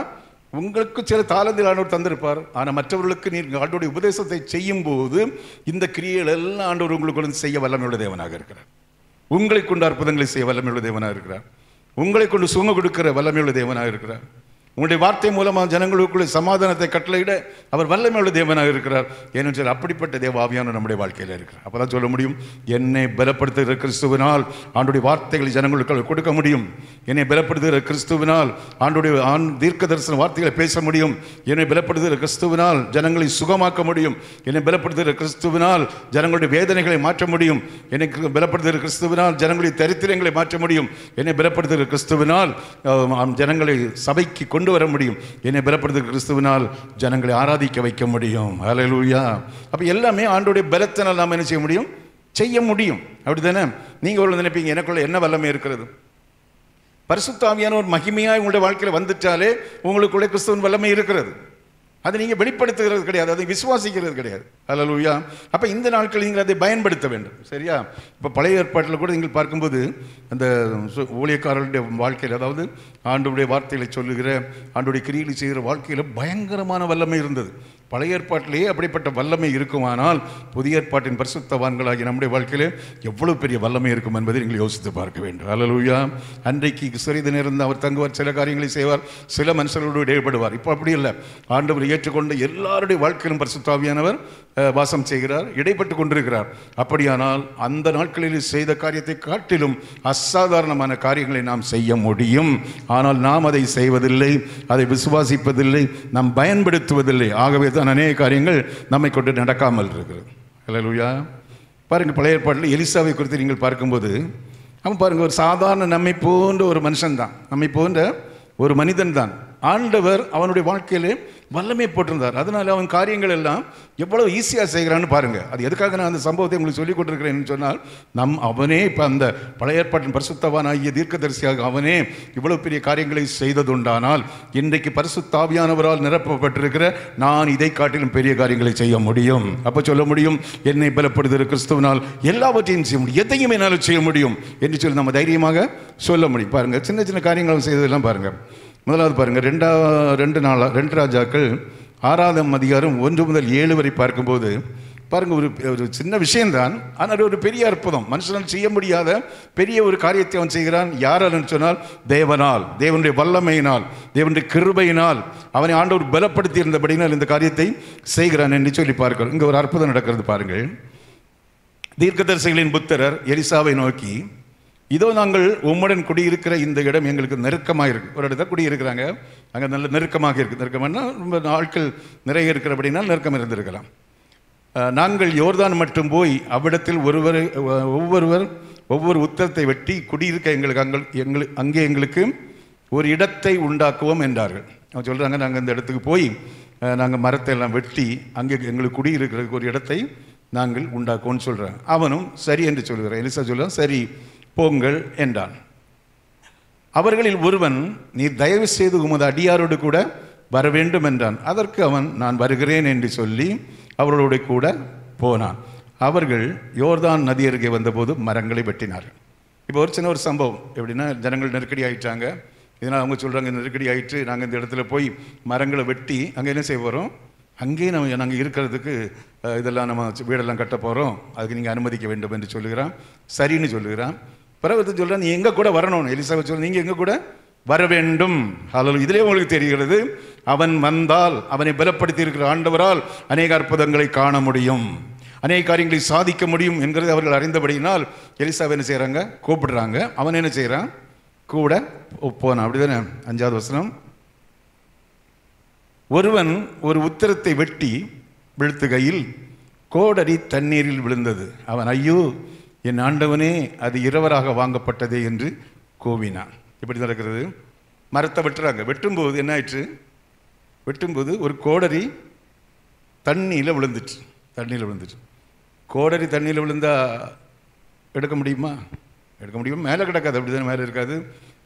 [SPEAKER 1] உங்களுக்கு சில தாளந்தில் ஆண்டவர் தந்திருப்பார் ஆனால் மற்றவர்களுக்கு நீங்கள் ஆண்டோடைய உபதேசத்தை செய்யும் போது இந்த கிரியைகள் எல்லாம் ஆண்டவர் உங்களுக்கு செய்ய வல்லமையுள்ள தேவனாக இருக்கிறார் உங்களை கொண்டு அற்புதங்களை செய்ய வல்லமையுள்ள தேவனாக இருக்கிறார் உங்களை கொண்டு சுகம் கொடுக்கிற வல்லமையுள்ள தேவனாக இருக்கிறார் உங்களுடைய வார்த்தை மூலமாக ஜனங்களுக்குள்ளே சமாதானத்தை கட்டளையிட அவர் உள்ள தேவனாக இருக்கிறார் ஏன்னு சொல்லி அப்படிப்பட்ட தேவ ஆவியான நம்முடைய வாழ்க்கையில் இருக்கிறார் அப்போ தான் சொல்ல முடியும் என்னை பலப்படுத்துகிற கிறிஸ்துவினால் ஆண்டுடைய வார்த்தைகளை ஜனங்களுக்கு கொடுக்க முடியும் என்னை பலப்படுத்துகிற கிறிஸ்துவினால் ஆண்டுடைய ஆண் தீர்க்க தரிசன வார்த்தைகளை பேச முடியும் என்னை பலப்படுத்துகிற கிறிஸ்துவினால் ஜனங்களை சுகமாக்க முடியும் என்னை பலப்படுத்துகிற கிறிஸ்துவினால் ஜனங்களுடைய வேதனைகளை மாற்ற முடியும் என்னை பலப்படுத்துகிற கிறிஸ்துவினால் ஜனங்களுடைய தரித்திரங்களை மாற்ற முடியும் என்னை பலப்படுத்துகிற கிறிஸ்துவினால் ஜனங்களை சபைக்கு கொண்டு கொண்டு வர முடியும் என்னை பலப்படுத்த கிறிஸ்துவனால் ஜனங்களை ஆராதிக்க வைக்க முடியும் அலலூயா அப்போ எல்லாமே ஆண்டோடைய பலத்தினால் நாம் என்ன செய்ய முடியும் செய்ய முடியும் அப்படி தானே நீங்கள் ஒரு நினைப்பீங்க எனக்குள்ள என்ன வல்லமை இருக்கிறது பரிசுத்தாவியான ஒரு மகிமையாக உங்களுடைய வாழ்க்கையில் வந்துட்டாலே உங்களுக்குள்ளே கிறிஸ்துவன் வல்லமை இருக்கிறது அதை நீங்கள் வெளிப்படுத்துகிறது கிடையாது அதை விசுவாசிக்கிறது கிடையாது அல்ல லூயா அப்போ இந்த நாட்கள் நீங்கள் அதை பயன்படுத்த வேண்டும் சரியா இப்போ பழைய ஏற்பாட்டில் கூட நீங்கள் பார்க்கும்போது அந்த ஊழியக்காரர்களுடைய வாழ்க்கையில் அதாவது ஆண்டுடைய வார்த்தைகளை சொல்லுகிற ஆண்டுடைய கிரிகளை செய்கிற வாழ்க்கையில் பயங்கரமான வல்லமை இருந்தது பழைய ஏற்பாட்டிலேயே அப்படிப்பட்ட வல்லமை இருக்குமானால் புதிய ஏற்பாட்டின் பரிசுத்தவான்களாகி நம்முடைய வாழ்க்கையிலே எவ்வளவு பெரிய வல்லமை இருக்கும் என்பதை நீங்கள் யோசித்து பார்க்க வேண்டும் அலலூயா அன்றைக்கு சிறிது நேரம் அவர் தங்குவார் சில காரியங்களை செய்வார் சில மனுஷர்களோடு இடைபடுவார் இப்போ அப்படி இல்லை ஆண்டவர் ஏற்றுக்கொண்டு எல்லாருடைய வாழ்க்கையிலும் பரிசுத்தாவியானவர் வாசம் செய்கிறார் இடைப்பட்டு கொண்டிருக்கிறார் அப்படியானால் அந்த நாட்களில் செய்த காரியத்தை காட்டிலும் அசாதாரணமான காரியங்களை நாம் செய்ய முடியும் ஆனால் நாம் அதை செய்வதில்லை அதை விசுவாசிப்பதில்லை நாம் பயன்படுத்துவதில்லை ஆகவே தான் குறித்தான அநேக காரியங்கள் நம்மை கொண்டு நடக்காமல் இருக்குது ஹலோ லூயா பாருங்கள் பழைய ஏற்பாட்டில் எலிசாவை குறித்து நீங்கள் பார்க்கும்போது அவன் பாருங்கள் ஒரு சாதாரண நம்மை போன்ற ஒரு மனுஷன் தான் நம்மை போன்ற ஒரு மனிதன் தான் ஆண்டவர் அவனுடைய வாழ்க்கையிலே வல்லமை போட்டிருந்தார் அதனால் அவன் காரியங்கள் எல்லாம் எவ்வளவு ஈஸியாக செய்கிறான்னு பாருங்கள் அது எதுக்காக நான் அந்த சம்பவத்தை உங்களுக்கு சொல்லிக் கொண்டிருக்கிறேன்னு சொன்னால் நம் அவனே இப்போ அந்த பழைய ஏற்பாட்டின் பரிசுத்தவான் ஆகிய தீர்க்கதரிசியாக அவனே இவ்வளவு பெரிய காரியங்களை செய்ததுண்டானால் இன்றைக்கு பரிசுத்தாவியானவரால் நிரப்பப்பட்டிருக்கிற நான் இதை காட்டிலும் பெரிய காரியங்களை செய்ய முடியும் அப்போ சொல்ல முடியும் என்னை பலப்படுத்துகிற கிறிஸ்துவனால் எல்லாவற்றையும் செய்ய முடியும் எதையும் என்னால் செய்ய முடியும் என்று சொல்லி நம்ம தைரியமாக சொல்ல முடியும் பாருங்கள் சின்ன சின்ன காரியங்கள் செய்ததெல்லாம் பாருங்கள் முதலாவது பாருங்கள் ரெண்டா ரெண்டு நாள் ரெண்டு ராஜாக்கள் ஆறாவது அதிகாரம் ஒன்று முதல் ஏழு வரை பார்க்கும்போது பாருங்கள் ஒரு ஒரு சின்ன விஷயம்தான் ஆனால் ஒரு பெரிய அற்புதம் மனுஷனால் செய்ய முடியாத பெரிய ஒரு காரியத்தை அவன் செய்கிறான் யாரால் சொன்னால் தேவனால் தேவனுடைய வல்லமையினால் தேவனுடைய கிருபையினால் அவனை ஆண்டவர் பலப்படுத்தி இருந்தபடினால் இந்த காரியத்தை செய்கிறான் என்று சொல்லி பார்க்கல இங்கே ஒரு அற்புதம் நடக்கிறது பாருங்கள் தீர்க்கதரிசிகளின் புத்தரர் எரிசாவை நோக்கி இதோ நாங்கள் உம்முடன் குடியிருக்கிற இந்த இடம் எங்களுக்கு நெருக்கமாக இருக்கு ஒரு இடத்துல குடியிருக்கிறாங்க அங்கே நல்ல நெருக்கமாக இருக்குது நெருக்கம்னா ரொம்ப ஆட்கள் நிறைய இருக்கிற அப்படின்னா நெருக்கம் இருந்திருக்கலாம் நாங்கள் யோர்தான் மட்டும் போய் அவ்விடத்தில் ஒருவர் ஒவ்வொருவர் ஒவ்வொரு உத்தரத்தை வெட்டி குடியிருக்க எங்களுக்கு அங்கு எங்கள் அங்கே எங்களுக்கு ஒரு இடத்தை உண்டாக்குவோம் என்றார்கள் அவங்க சொல்கிறாங்க நாங்கள் இந்த இடத்துக்கு போய் நாங்கள் மரத்தை எல்லாம் வெட்டி அங்கே எங்களுக்கு குடியிருக்கிறதுக்கு ஒரு இடத்தை நாங்கள் உண்டாக்குவோம்னு சொல்கிறாங்க அவனும் சரி என்று சொல்கிறேன் எலிசா சொல்கிறான் சரி போங்கள் என்றான் அவர்களில் ஒருவன் நீ தயவு செய்து உமது அடியாரோடு கூட வர வேண்டும் என்றான் அதற்கு அவன் நான் வருகிறேன் என்று சொல்லி அவர்களோடு கூட போனான் அவர்கள் யோர்தான் நதி அருகே வந்தபோது மரங்களை வெட்டினார்கள் இப்போ ஒரு சின்ன ஒரு சம்பவம் எப்படின்னா ஜனங்கள் நெருக்கடி ஆகிட்டாங்க இதனால் அவங்க சொல்கிறாங்க நெருக்கடி ஆகிட்டு நாங்கள் இந்த இடத்துல போய் மரங்களை வெட்டி அங்கே என்ன செய்ய போகிறோம் அங்கேயே நம்ம நாங்கள் இருக்கிறதுக்கு இதெல்லாம் நம்ம வீடெல்லாம் கட்ட போகிறோம் அதுக்கு நீங்கள் அனுமதிக்க வேண்டும் என்று சொல்லுகிறான் சரின்னு சொல்லுகிறான் பரவத்தை சொல்ற நீ எங்கள் கூட வரணும் எலிசாவை சொல்ல நீங்கள் எங்கள் கூட வர வேண்டும் அதில் இதிலே உங்களுக்கு தெரிகிறது அவன் வந்தால் அவனை பலப்படுத்தி இருக்கிற ஆண்டவரால் அநேக அற்புதங்களை காண முடியும் அநேக காரியங்களை சாதிக்க முடியும் என்கிறது அவர்கள் அறிந்தபடியினால் எலிசாவை என்ன செய்கிறாங்க கூப்பிடுறாங்க அவன் என்ன செய்கிறான் கூட ஒப்போனான் அப்படிதானே அஞ்சாவது வசனம் ஒருவன் ஒரு உத்தரத்தை வெட்டி விழுத்துகையில் கோடரி தண்ணீரில் விழுந்தது அவன் ஐயோ என் ஆண்டவனே அது இரவராக வாங்கப்பட்டதே என்று கோவினான் எப்படி நடக்கிறது மரத்தை வெட்டுறாங்க வெட்டும்போது என்ன ஆயிற்று வெட்டும்போது ஒரு கோடரி தண்ணியில் விழுந்துச்சு தண்ணியில் விழுந்துச்சு கோடரி தண்ணியில் விழுந்தா எடுக்க முடியுமா எடுக்க முடியுமா மேலே கிடக்காது அப்படி தானே மேலே இருக்காது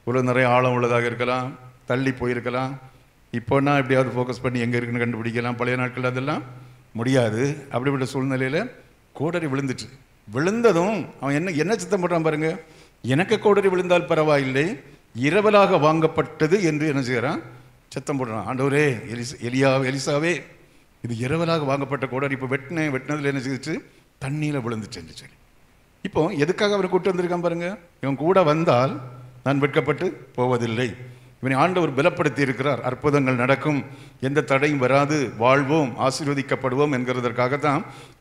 [SPEAKER 1] உள்ள நிறைய ஆழம் உள்ளதாக இருக்கலாம் தள்ளி போயிருக்கலாம் இப்போனா எப்படியாவது ஃபோக்கஸ் பண்ணி எங்கே இருக்குன்னு கண்டுபிடிக்கலாம் பழைய நாட்கள் அதெல்லாம் முடியாது அப்படிப்பட்ட சூழ்நிலையில் கோடரி விழுந்துட்டு விழுந்ததும் அவன் என்ன என்ன சித்தம் பண்ணுறான் பாருங்க எனக்கு கோடரி விழுந்தால் பரவாயில்லை இரவலாக வாங்கப்பட்டது என்று என்ன செய்கிறான் சித்தம் போடுறான் ஆண்டவரே எலிஸ் எலியா எலிசாவே இது இரவலாக வாங்கப்பட்ட கோடரி இப்போ வெட்டின வெட்டினதில் என்ன செய்துச்சு தண்ணியில் விழுந்துச்சுன்னு சொல்லி இப்போ எதுக்காக அவரை கூட்டு வந்திருக்கான் பாருங்க இவன் கூட வந்தால் நான் வெட்கப்பட்டு போவதில்லை இவனை ஆண்டவர் பலப்படுத்தி இருக்கிறார் அற்புதங்கள் நடக்கும் எந்த தடையும் வராது வாழ்வோம் ஆசீர்வதிக்கப்படுவோம் என்கிறதற்காக தான்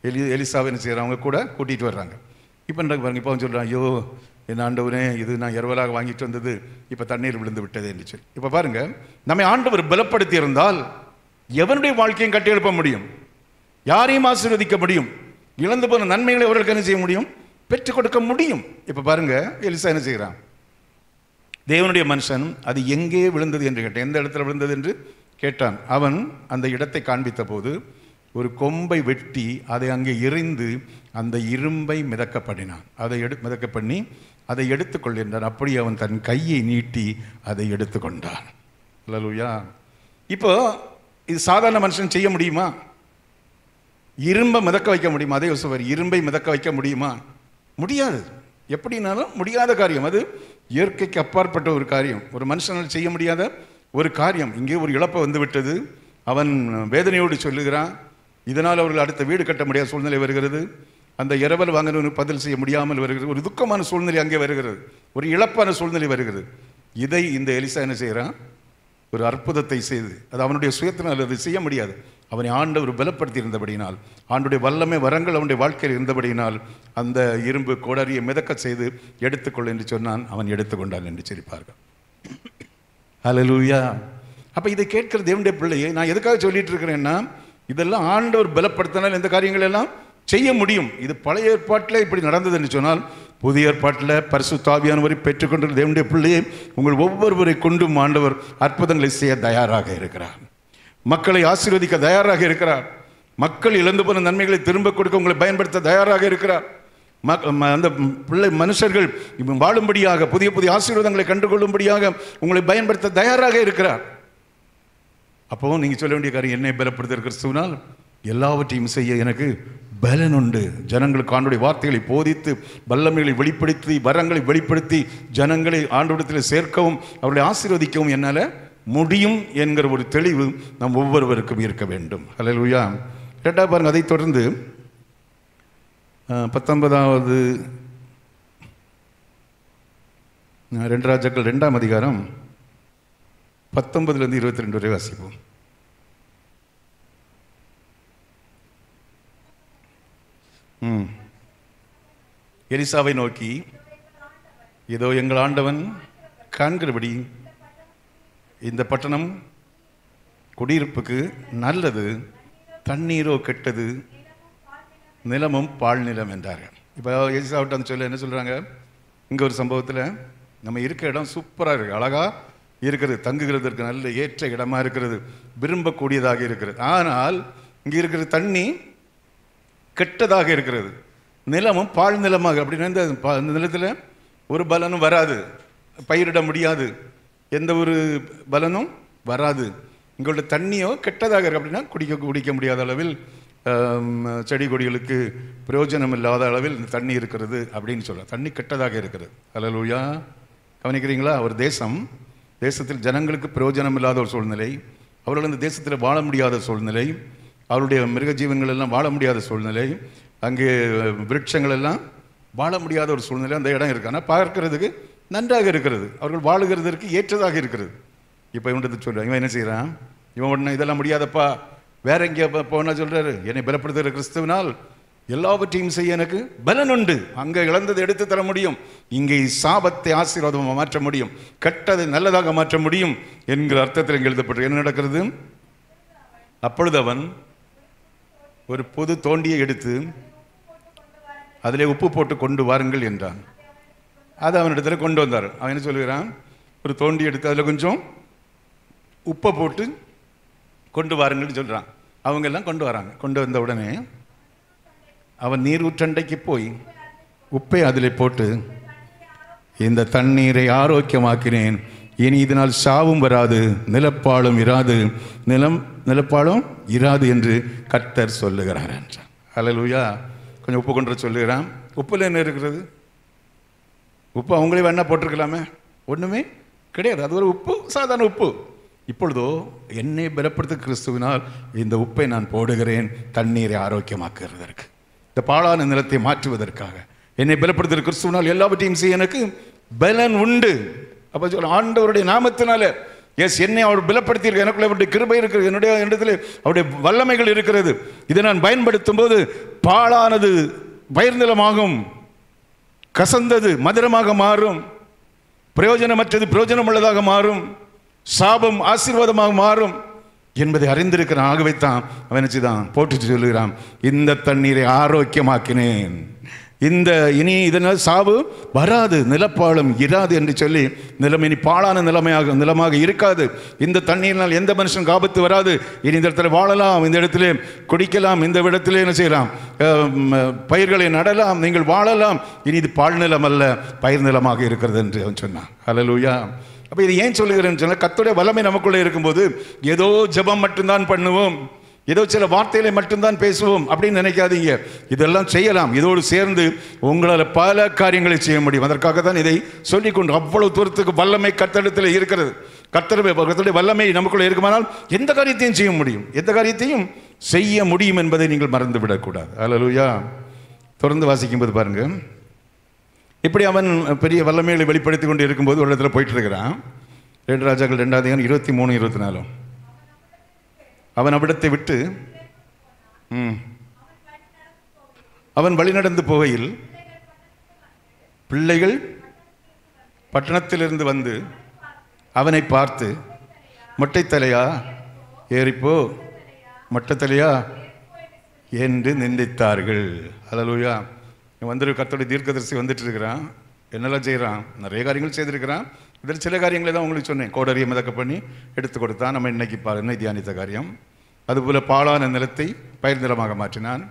[SPEAKER 1] எலி எலிசாவை என்ன செய்கிறவங்க கூட கூட்டிகிட்டு வர்றாங்க இப்போ என்ன பாருங்க இப்போ சொல்கிறான் ஐயோ என் ஆண்டவரே இது நான் எருவலாக வாங்கிட்டு வந்தது இப்போ தண்ணீர் விழுந்து விட்டது என்று சொல்லி இப்போ பாருங்கள் நம்மை ஆண்டவர் பலப்படுத்தி இருந்தால் எவனுடைய வாழ்க்கையும் கட்டியெழுப்ப முடியும் யாரையும் ஆசீர்வதிக்க முடியும் இழந்து போன நன்மைகளை அவர்களுக்கு என்ன செய்ய முடியும் பெற்றுக் கொடுக்க முடியும் இப்போ பாருங்கள் எலிசா என்ன செய்கிறான் தேவனுடைய மனுஷன் அது எங்கே விழுந்தது என்று கேட்டான் எந்த இடத்துல விழுந்தது என்று கேட்டான் அவன் அந்த இடத்தை காண்பித்த போது ஒரு கொம்பை வெட்டி அதை அங்கே எரிந்து அந்த இரும்பை மிதக்க பண்ணினான் அதை எடு மிதக்க பண்ணி அதை எடுத்துக்கொள் அப்படி அவன் தன் கையை நீட்டி அதை எடுத்துக்கொண்டான் லலூயா இப்போ இது சாதாரண மனுஷன் செய்ய முடியுமா இரும்பை மிதக்க வைக்க முடியுமா அதே யோசவர் இரும்பை மிதக்க வைக்க முடியுமா முடியாது எப்படின்னாலும் முடியாத காரியம் அது இயற்கைக்கு அப்பாற்பட்ட ஒரு காரியம் ஒரு மனுஷனால் செய்ய முடியாத ஒரு காரியம் இங்கே ஒரு இழப்பை வந்து விட்டது அவன் வேதனையோடு சொல்லுகிறான் இதனால் அவர்கள் அடுத்த வீடு கட்ட முடியாத சூழ்நிலை வருகிறது அந்த இரவல் வாங்கினவனுக்கு பதில் செய்ய முடியாமல் வருகிறது ஒரு துக்கமான சூழ்நிலை அங்கே வருகிறது ஒரு இழப்பான சூழ்நிலை வருகிறது இதை இந்த எலிசா என்ன செய்கிறான் ஒரு அற்புதத்தை செய்து அது அவனுடைய சுயத்தினால் அது செய்ய முடியாது அவனை ஆண்டவர் பலப்படுத்தி இருந்தபடியினால் ஆண்டுடைய வல்லமை வரங்கள் அவனுடைய வாழ்க்கையில் இருந்தபடியினால் அந்த இரும்பு கோடரியை மிதக்க செய்து எடுத்துக்கொள் என்று சொன்னான் அவன் எடுத்துக்கொண்டான் என்று சிரிப்பார்கள் ஹலலூயா அப்போ இதை கேட்கிற தேவனுடைய பிள்ளையை நான் எதுக்காக சொல்லிட்டு இருக்கிறேன்னா இதெல்லாம் ஆண்டவர் பலப்படுத்தினால் இந்த காரியங்கள் எல்லாம் செய்ய முடியும் இது பழைய ஏற்பாட்டில் இப்படி நடந்தது என்று சொன்னால் புதிய ஏற்பாட்டில் பரிசு தாவியானவரை பெற்றுக்கொண்ட தேவனுடைய பிள்ளையை உங்கள் ஒவ்வொருவரை கொண்டும் ஆண்டவர் அற்புதங்களை செய்ய தயாராக இருக்கிறார் மக்களை ஆசீர்வதிக்க தயாராக இருக்கிறார் மக்கள் இழந்து போன நன்மைகளை திரும்ப கொடுக்க உங்களை பயன்படுத்த தயாராக இருக்கிறார் அந்த பிள்ளை மனுஷர்கள் வாழும்படியாக புதிய புதிய ஆசீர்வாதங்களை கண்டுகொள்ளும்படியாக உங்களை பயன்படுத்த தயாராக இருக்கிறார் அப்போவும் நீங்கள் சொல்ல வேண்டிய காரியம் என்னை பலப்படுத்த கிறிஸ்துவனால் எல்லாவற்றையும் செய்ய எனக்கு பலன் உண்டு ஜனங்களுக்கு ஆண்டுடைய வார்த்தைகளை போதித்து வல்லமைகளை வெளிப்படுத்தி வரங்களை வெளிப்படுத்தி ஜனங்களை ஆண்டோடத்தில் சேர்க்கவும் அவர்களை ஆசீர்வதிக்கவும் என்னால் முடியும் என்கிற ஒரு தெளிவு நம் ஒவ்வொருவருக்கும் இருக்க வேண்டும் அலையா ரெண்டாவது பாருங்கள் அதைத் தொடர்ந்து பத்தொன்பதாவது ரெண்டு ராஜாக்கள் ரெண்டாம் அதிகாரம் பத்தொன்பதுலேருந்து இருபத்தி ரெண்டு வரை வாசிப்போம் எலிசாவை நோக்கி ஏதோ எங்கள் ஆண்டவன் காண்கிறபடி இந்த பட்டணம் குடியிருப்புக்கு நல்லது தண்ணீரோ கெட்டது நிலமும் பால் நிலம் என்றார்கள் இப்போ எலிசாவிட்ட அந்த சொல்ல என்ன சொல்கிறாங்க இங்கே ஒரு சம்பவத்தில் நம்ம இருக்க இடம் சூப்பராக இருக்குது அழகாக இருக்கிறது தங்குகிறதுக்கு நல்ல ஏற்ற இடமாக இருக்கிறது விரும்பக்கூடியதாக இருக்கிறது ஆனால் இங்கே இருக்கிற தண்ணி கெட்டதாக இருக்கிறது நிலமும் பால் நிலமாக அப்படின்னா இந்த நிலத்தில் ஒரு பலனும் வராது பயிரிட முடியாது எந்த ஒரு பலனும் வராது இங்குள்ள தண்ணியோ கெட்டதாக இருக்குது அப்படின்னா குடிக்க குடிக்க முடியாத அளவில் செடி கொடிகளுக்கு பிரயோஜனம் இல்லாத அளவில் இந்த தண்ணி இருக்கிறது அப்படின்னு சொல்ல தண்ணி கெட்டதாக இருக்கிறது அலலூயா கவனிக்கிறீங்களா ஒரு தேசம் தேசத்தில் ஜனங்களுக்கு பிரயோஜனம் இல்லாத ஒரு சூழ்நிலை அவர்கள் அந்த தேசத்தில் வாழ முடியாத சூழ்நிலை அவருடைய மிருக ஜீவன்கள் எல்லாம் வாழ முடியாத சூழ்நிலை அங்கே விருட்சங்கள் எல்லாம் வாழ முடியாத ஒரு சூழ்நிலை அந்த இடம் இருக்கு ஆனால் பார்க்கறதுக்கு நன்றாக இருக்கிறது அவர்கள் வாழுகிறதற்கு ஏற்றதாக இருக்கிறது இப்போ இவன்றது சொல்கிறான் இவன் என்ன செய்கிறான் இவன் உடனே இதெல்லாம் முடியாதப்பா வேற எங்கேயோ போனால் சொல்கிறாரு என்னை பலப்படுத்துகிற கிறிஸ்துவனால் எல்லாவற்றையும் செய்ய எனக்கு பலன் உண்டு அங்கே இழந்ததை எடுத்து தர முடியும் இங்கே சாபத்தை ஆசீர்வாதமாக மாற்ற முடியும் கெட்டதை நல்லதாக மாற்ற முடியும் என்கிற அர்த்தத்தில் எழுதப்பட்டு என்ன நடக்கிறது அப்பொழுது அவன் ஒரு பொது தோண்டியை எடுத்து அதில் உப்பு போட்டு கொண்டு வாருங்கள் என்றான் அதை அவனிடத்தில் கொண்டு வந்தார் அவன் என்ன சொல்கிறான் ஒரு தோண்டி எடுத்து அதில் கொஞ்சம் உப்பை போட்டு கொண்டு வாருங்கள்னு சொல்கிறான் அவங்க எல்லாம் கொண்டு வராங்க கொண்டு வந்த உடனே அவன் நீர் ஊற்றண்டைக்கு போய் உப்பை அதில் போட்டு இந்த தண்ணீரை ஆரோக்கியமாக்கினேன் இனி இதனால் சாவும் வராது நிலப்பாலும் இராது நிலம் நிலப்பாலும் இராது என்று கர்த்தர் சொல்லுகிறார் என்றார் அலலுயா கொஞ்சம் உப்பு கொண்டு சொல்லுகிறான் உப்பில் என்ன இருக்கிறது உப்பு அவங்களே வேணா போட்டிருக்கலாமே ஒன்றுமே கிடையாது அது ஒரு உப்பு சாதாரண உப்பு இப்பொழுதோ என்னை பலப்படுத்த கிறிஸ்துவினால் இந்த உப்பை நான் போடுகிறேன் தண்ணீரை ஆரோக்கியமாக்குறதற்கு இந்த பாழான நிலத்தை மாற்றுவதற்காக என்னை பலப்படுத்துகிற கிறிஸ்துவினால் எல்லாவற்றையும் செய்ய எனக்கு பலன் உண்டு அப்போ சொல்ல ஆண்டவருடைய நாமத்தினால எஸ் என்னை அவர் இருக்க எனக்குள்ள அவருடைய கிருபை இருக்கிறது என்னுடைய இடத்துல அவருடைய வல்லமைகள் இருக்கிறது இதை நான் பயன்படுத்தும் போது பாலானது பயிர்நிலமாகும் கசந்தது மதுரமாக மாறும் பிரயோஜனமற்றது பிரயோஜனம் உள்ளதாக மாறும் சாபம் ஆசீர்வாதமாக மாறும் என்பதை அறிந்திருக்கிறான் ஆகவே தான் அவன் தான் போட்டு சொல்லுகிறான் இந்த தண்ணீரை ஆரோக்கியமாக்கினேன் இந்த இனி இதனால் சாவு வராது நிலப்பாலும் இராது என்று சொல்லி நிலம் இனி பாழான நிலைமையாக நிலமாக இருக்காது இந்த தண்ணீரினால் எந்த மனுஷன் காபத்து வராது இனி இந்த இடத்துல வாழலாம் இந்த இடத்துல குடிக்கலாம் இந்த இடத்துல என்ன செய்யலாம் பயிர்களை நடலாம் நீங்கள் வாழலாம் இனி இது பால் நிலம் அல்ல பயிர் நிலமாக இருக்கிறது என்று அவன் சொன்னான் அலலூயா அப்போ இது ஏன் சொல்லுகிறேன்னு சொன்னால் கத்துடைய வல்லமை நமக்குள்ளே இருக்கும்போது ஏதோ ஜபம் மட்டும்தான் பண்ணுவோம் ஏதோ சில வார்த்தைகளை மட்டும்தான் பேசுவோம் அப்படின்னு நினைக்காதீங்க இதெல்லாம் செய்யலாம் இதோடு சேர்ந்து உங்களால் பல காரியங்களை செய்ய முடியும் அதற்காக தான் இதை சொல்லிக்கொண்டு அவ்வளவு தூரத்துக்கு வல்லமை கத்தடத்தில் இருக்கிறது கத்தடத்துடைய வல்லமை நமக்குள்ளே இருக்குமானால் எந்த காரியத்தையும் செய்ய முடியும் எந்த காரியத்தையும் செய்ய முடியும் என்பதை நீங்கள் மறந்து விடக்கூடாது அலலுயா தொடர்ந்து வாசிக்கும்போது பாருங்கள் இப்படி அவன் பெரிய வல்லமைகளை வெளிப்படுத்தி கொண்டு இருக்கும்போது ஒரு இடத்துல போயிட்டு இருக்கிறான் ரெண்டு ராஜாக்கள் ரெண்டாவது இருபத்தி மூணு இருபத்தி நாலும் அவன் அவ்விடத்தை விட்டு அவன் வழிநடந்து போகையில் பிள்ளைகள் பட்டணத்திலிருந்து வந்து அவனை பார்த்து மொட்டைத்தலையா ஏறிப்போ மொட்டைத்தலையா என்று நிந்தித்தார்கள் அலலூயா வந்துரு கத்தோடைய தீர்க்கதரிசி வந்துட்டு இருக்கிறான் என்னெல்லாம் செய்கிறான் நிறைய காரியங்கள் செய்திருக்கிறான் இதில் சில காரியங்களை தான் உங்களுக்கு சொன்னேன் கோடரியை மிதக்க பண்ணி எடுத்து கொடுத்தா நம்ம இன்னைக்கு பா என்ன தியானித்த காரியம் அதுபோல் பாலான நிலத்தை பயிர் நிலமாக மாற்றினான்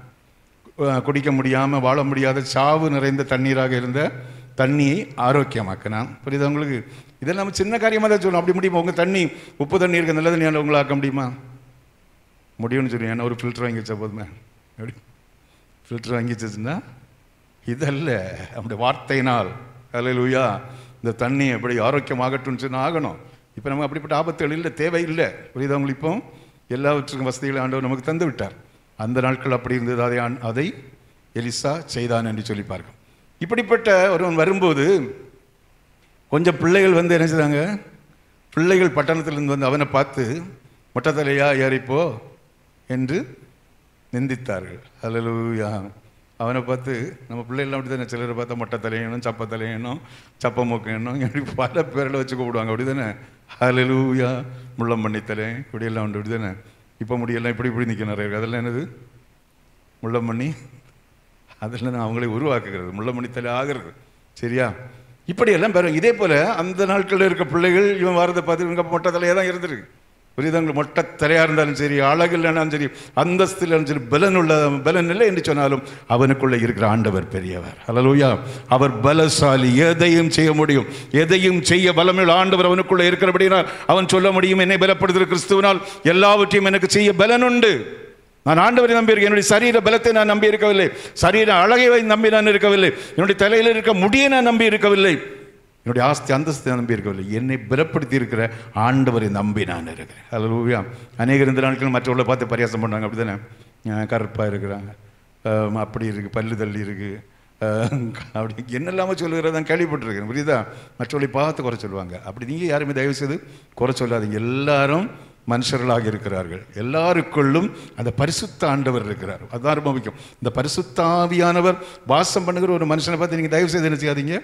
[SPEAKER 1] குடிக்க முடியாமல் வாழ முடியாத சாவு நிறைந்த தண்ணீராக இருந்த தண்ணியை ஆரோக்கியமாக்கினான் புரியுது உங்களுக்கு இதில் நம்ம சின்ன காரியமாக தான் சொல்லணும் அப்படி முடியுமா உங்கள் தண்ணி உப்பு தண்ணி இருக்க நல்ல தண்ணி உங்களை ஆக்க முடியுமா முடியும்னு சொல்லுவேன் ஒரு ஃபில்டர் வாங்கி வச்சா போதுமே எப்படி ஃபில்டர் வாங்கி வச்சுன்னா இதல்ல நம்முடைய வார்த்தையினால் லூயா இந்த தண்ணி எப்படி ஆரோக்கியமாகட்டும்னு சொன்னால் ஆகணும் இப்போ நமக்கு அப்படிப்பட்ட ஆபத்துகள் இல்லை தேவையில்லை புரியுதா உங்களுக்கு இப்போ எல்லாவற்றுக்கும் வசதிகளை ஆண்டவர் நமக்கு தந்து விட்டார் அந்த நாட்கள் அப்படி இருந்தது அதை அதை எலிசா செய்தான் என்று சொல்லி பார்க்கும் இப்படிப்பட்ட ஒருவன் வரும்போது கொஞ்சம் பிள்ளைகள் வந்து என்ன செய்தாங்க பிள்ளைகள் பட்டணத்திலிருந்து வந்து அவனை பார்த்து மொட்டத்தலையா ஏறிப்போ என்று நிந்தித்தார்கள் அலலூயா அவனை பார்த்து நம்ம பிள்ளைகள்லாம் அப்படி தானே சிலரை பார்த்தா மொட்டை தலையணும் சப்ப தலையணும் சப்ப மூக்கணும் இப்படி பல பேரில் வச்சு கூப்பிடுவாங்க அப்படி தானே அலலூயா முள்ளம் பண்ணி தலை இப்படியெல்லாம் உண்டு அப்படி தானே இப்போ முடியெல்லாம் இப்படி இப்படி நிற்க நிறைய அதெல்லாம் என்னது முள்ளம் பண்ணி அதெல்லாம் நான் அவங்களே உருவாக்குகிறது முள்ளம் பண்ணி தலை ஆகிறது சரியா இப்படியெல்லாம் பாருங்க இதே போல் அந்த நாட்களில் இருக்க பிள்ளைகள் இவன் வரதை பார்த்து இவங்க மொட்டை தலையாக தான் இருந்திருக்கு புரியுதவங்களுக்கு மொட்டை தலையாக இருந்தாலும் சரி அழகு இல்லைனாலும் சரி அந்தஸ்து இல்லைனாலும் சரி பலன் உள்ள பலன் இல்லை என்று சொன்னாலும் அவனுக்குள்ளே இருக்கிற ஆண்டவர் பெரியவர் அலலூயா அவர் பலசாலி எதையும் செய்ய முடியும் எதையும் செய்ய பலமுள்ள ஆண்டவர் அவனுக்குள்ளே இருக்கிறபடினால் அவன் சொல்ல முடியும் என்னை பலப்படுத்துகிற கிறிஸ்துவனால் எல்லாவற்றையும் எனக்கு செய்ய பலன் உண்டு நான் ஆண்டவரை நம்பியிருக்கேன் என்னுடைய சரீர பலத்தை நான் நம்பி இருக்கவில்லை சரீர அழகை நம்பி நான் இருக்கவில்லை என்னுடைய தலையில் இருக்க முடியை நான் நம்பி இருக்கவில்லை என்னுடைய ஆஸ்தி அந்தஸ்து நம்பி இருக்கவில்லை என்னை பிறப்படுத்தி இருக்கிற ஆண்டவரை நம்பி நான் இருக்கிறேன் அதில் ஓவியா அநேக இந்த நாட்கள் மற்றவர்களை பார்த்து பரியாசம் பண்ணாங்க அப்படி தானே கருப்பாக இருக்கிறாங்க அப்படி இருக்குது பல்லு தள்ளி இருக்குது அப்படி என்னெல்லாமோ சொல்லுகிறதான் கேள்விப்பட்டிருக்கேன் புரியுதா மற்றவர்களை பார்த்து குறை சொல்லுவாங்க அப்படி நீங்கள் யாருமே தயவு செய்து குறை சொல்லாதீங்க எல்லாரும் மனுஷர்களாக இருக்கிறார்கள் எல்லாருக்குள்ளும் அந்த பரிசுத்த ஆண்டவர் இருக்கிறார் அதுதான் ரொம்ப முக்கியம் இந்த பரிசுத்தாவியானவர் வாசம் பண்ணுகிற ஒரு மனுஷனை பார்த்து நீங்கள் தயவு செய்து என்ன செய்யாதீங்க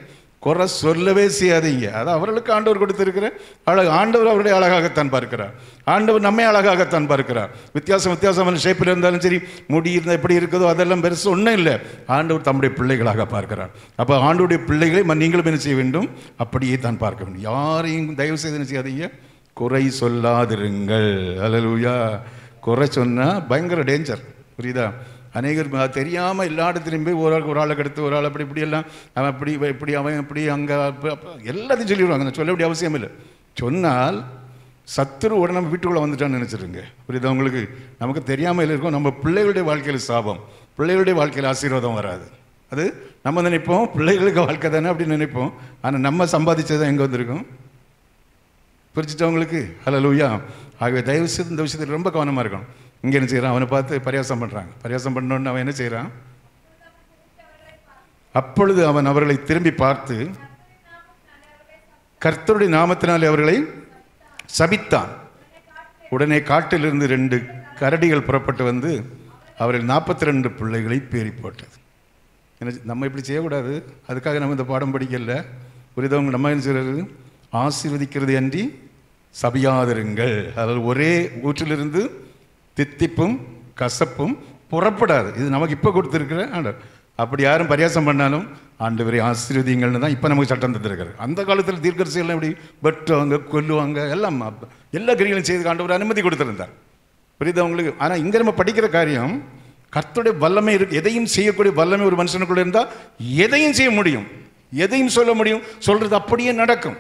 [SPEAKER 1] குறை சொல்லவே செய்யாதீங்க அது அவர்களுக்கு ஆண்டவர் கொடுத்திருக்கிற அழகு ஆண்டவர் அவருடைய அழகாகத்தான் பார்க்கிறார் ஆண்டவர் நம்மை அழகாகத்தான் பார்க்கிறார் வித்தியாசம் வித்தியாசமான ஷேப்பில் இருந்தாலும் சரி முடி இருந்தால் எப்படி இருக்குதோ அதெல்லாம் பெருசு ஒன்றும் இல்லை ஆண்டவர் தம்முடைய பிள்ளைகளாக பார்க்கிறார் அப்போ ஆண்டவுடைய பிள்ளைகளை நீங்களும் என்ன செய்ய வேண்டும் அப்படியே தான் பார்க்க வேண்டும் யாரையும் தயவு செய்து என்ன செய்யாதீங்க குறை சொல்லாதிருங்கள் அலலுயா குறை சொன்னால் பயங்கர டேஞ்சர் புரியுதா அநேகர் தெரியாமல் எல்லா இடத்துலையும் போய் ஒரு ஆளுக்கு ஒரு ஆளை கெடுத்து ஒரு ஆள் அப்படி இப்படி எல்லாம் அவன் இப்படி இப்படி அவன் இப்படி அங்கே எல்லாத்தையும் சொல்லிடுவாங்க நான் சொல்ல வேண்டிய அவசியம் இல்லை சொன்னால் சத்துருவோட நம்ம வீட்டுக்குள்ளே வந்துட்டான்னு நினச்சிருங்க புரியுது அவங்களுக்கு நமக்கு தெரியாமல் இருக்கும் நம்ம பிள்ளைகளுடைய வாழ்க்கையில் சாபம் பிள்ளைகளுடைய வாழ்க்கையில் ஆசீர்வாதம் வராது அது நம்ம நினைப்போம் பிள்ளைகளுக்கு வாழ்க்கை தானே அப்படின்னு நினைப்போம் ஆனால் நம்ம சம்பாதிச்சது தான் எங்கே வந்திருக்கோம் புரிச்சுட்டவங்களுக்கு ஹலோ லூயா ஆகவே தயவு செய்து இந்த விஷயத்தில் ரொம்ப கவனமாக இருக்கணும் இங்கே என்ன செய்கிறான் அவனை பார்த்து பரியாசம் பண்ணுறாங்க பரியாசம் பண்ணோன்னு அவன் என்ன செய்கிறான் அப்பொழுது அவன் அவர்களை திரும்பி பார்த்து கர்த்தருடைய நாமத்தினாலே அவர்களை சபித்தான் உடனே காட்டிலிருந்து ரெண்டு கரடிகள் புறப்பட்டு வந்து அவர்கள் நாற்பத்தி ரெண்டு பிள்ளைகளை பேரி போட்டது என்ன நம்ம இப்படி செய்யக்கூடாது அதுக்காக நம்ம இந்த பாடம் படிக்கல புரிதவங்க நம்ம என்ன செய்கிறது ஆசீர்வதிக்கிறது அன்றி சபியாதருங்கள் அதாவது ஒரே ஊற்றிலிருந்து தித்திப்பும் கசப்பும் புறப்படாது இது நமக்கு இப்போ கொடுத்துருக்குற ஆண்டவர் அப்படி யாரும் பரியாசம் பண்ணாலும் வரை ஆசீர்வதிங்கள்னு தான் இப்போ நமக்கு சட்டம் தந்துருக்காரு அந்த காலத்தில் தீர்க்கரசிகள்லாம் இப்படி வெட்டுவாங்க கொல்லுவாங்க எல்லாம் எல்லா கிரிகளும் செய்து ஆண்டவர் அனுமதி கொடுத்துருந்தார் புரியுது அவங்களுக்கு ஆனால் இங்கே நம்ம படிக்கிற காரியம் கர்த்தருடைய வல்லமை இருக்கு எதையும் செய்யக்கூடிய வல்லமை ஒரு மனுஷனுக்குள்ள இருந்தால் எதையும் செய்ய முடியும் எதையும் சொல்ல முடியும் சொல்கிறது அப்படியே நடக்கும்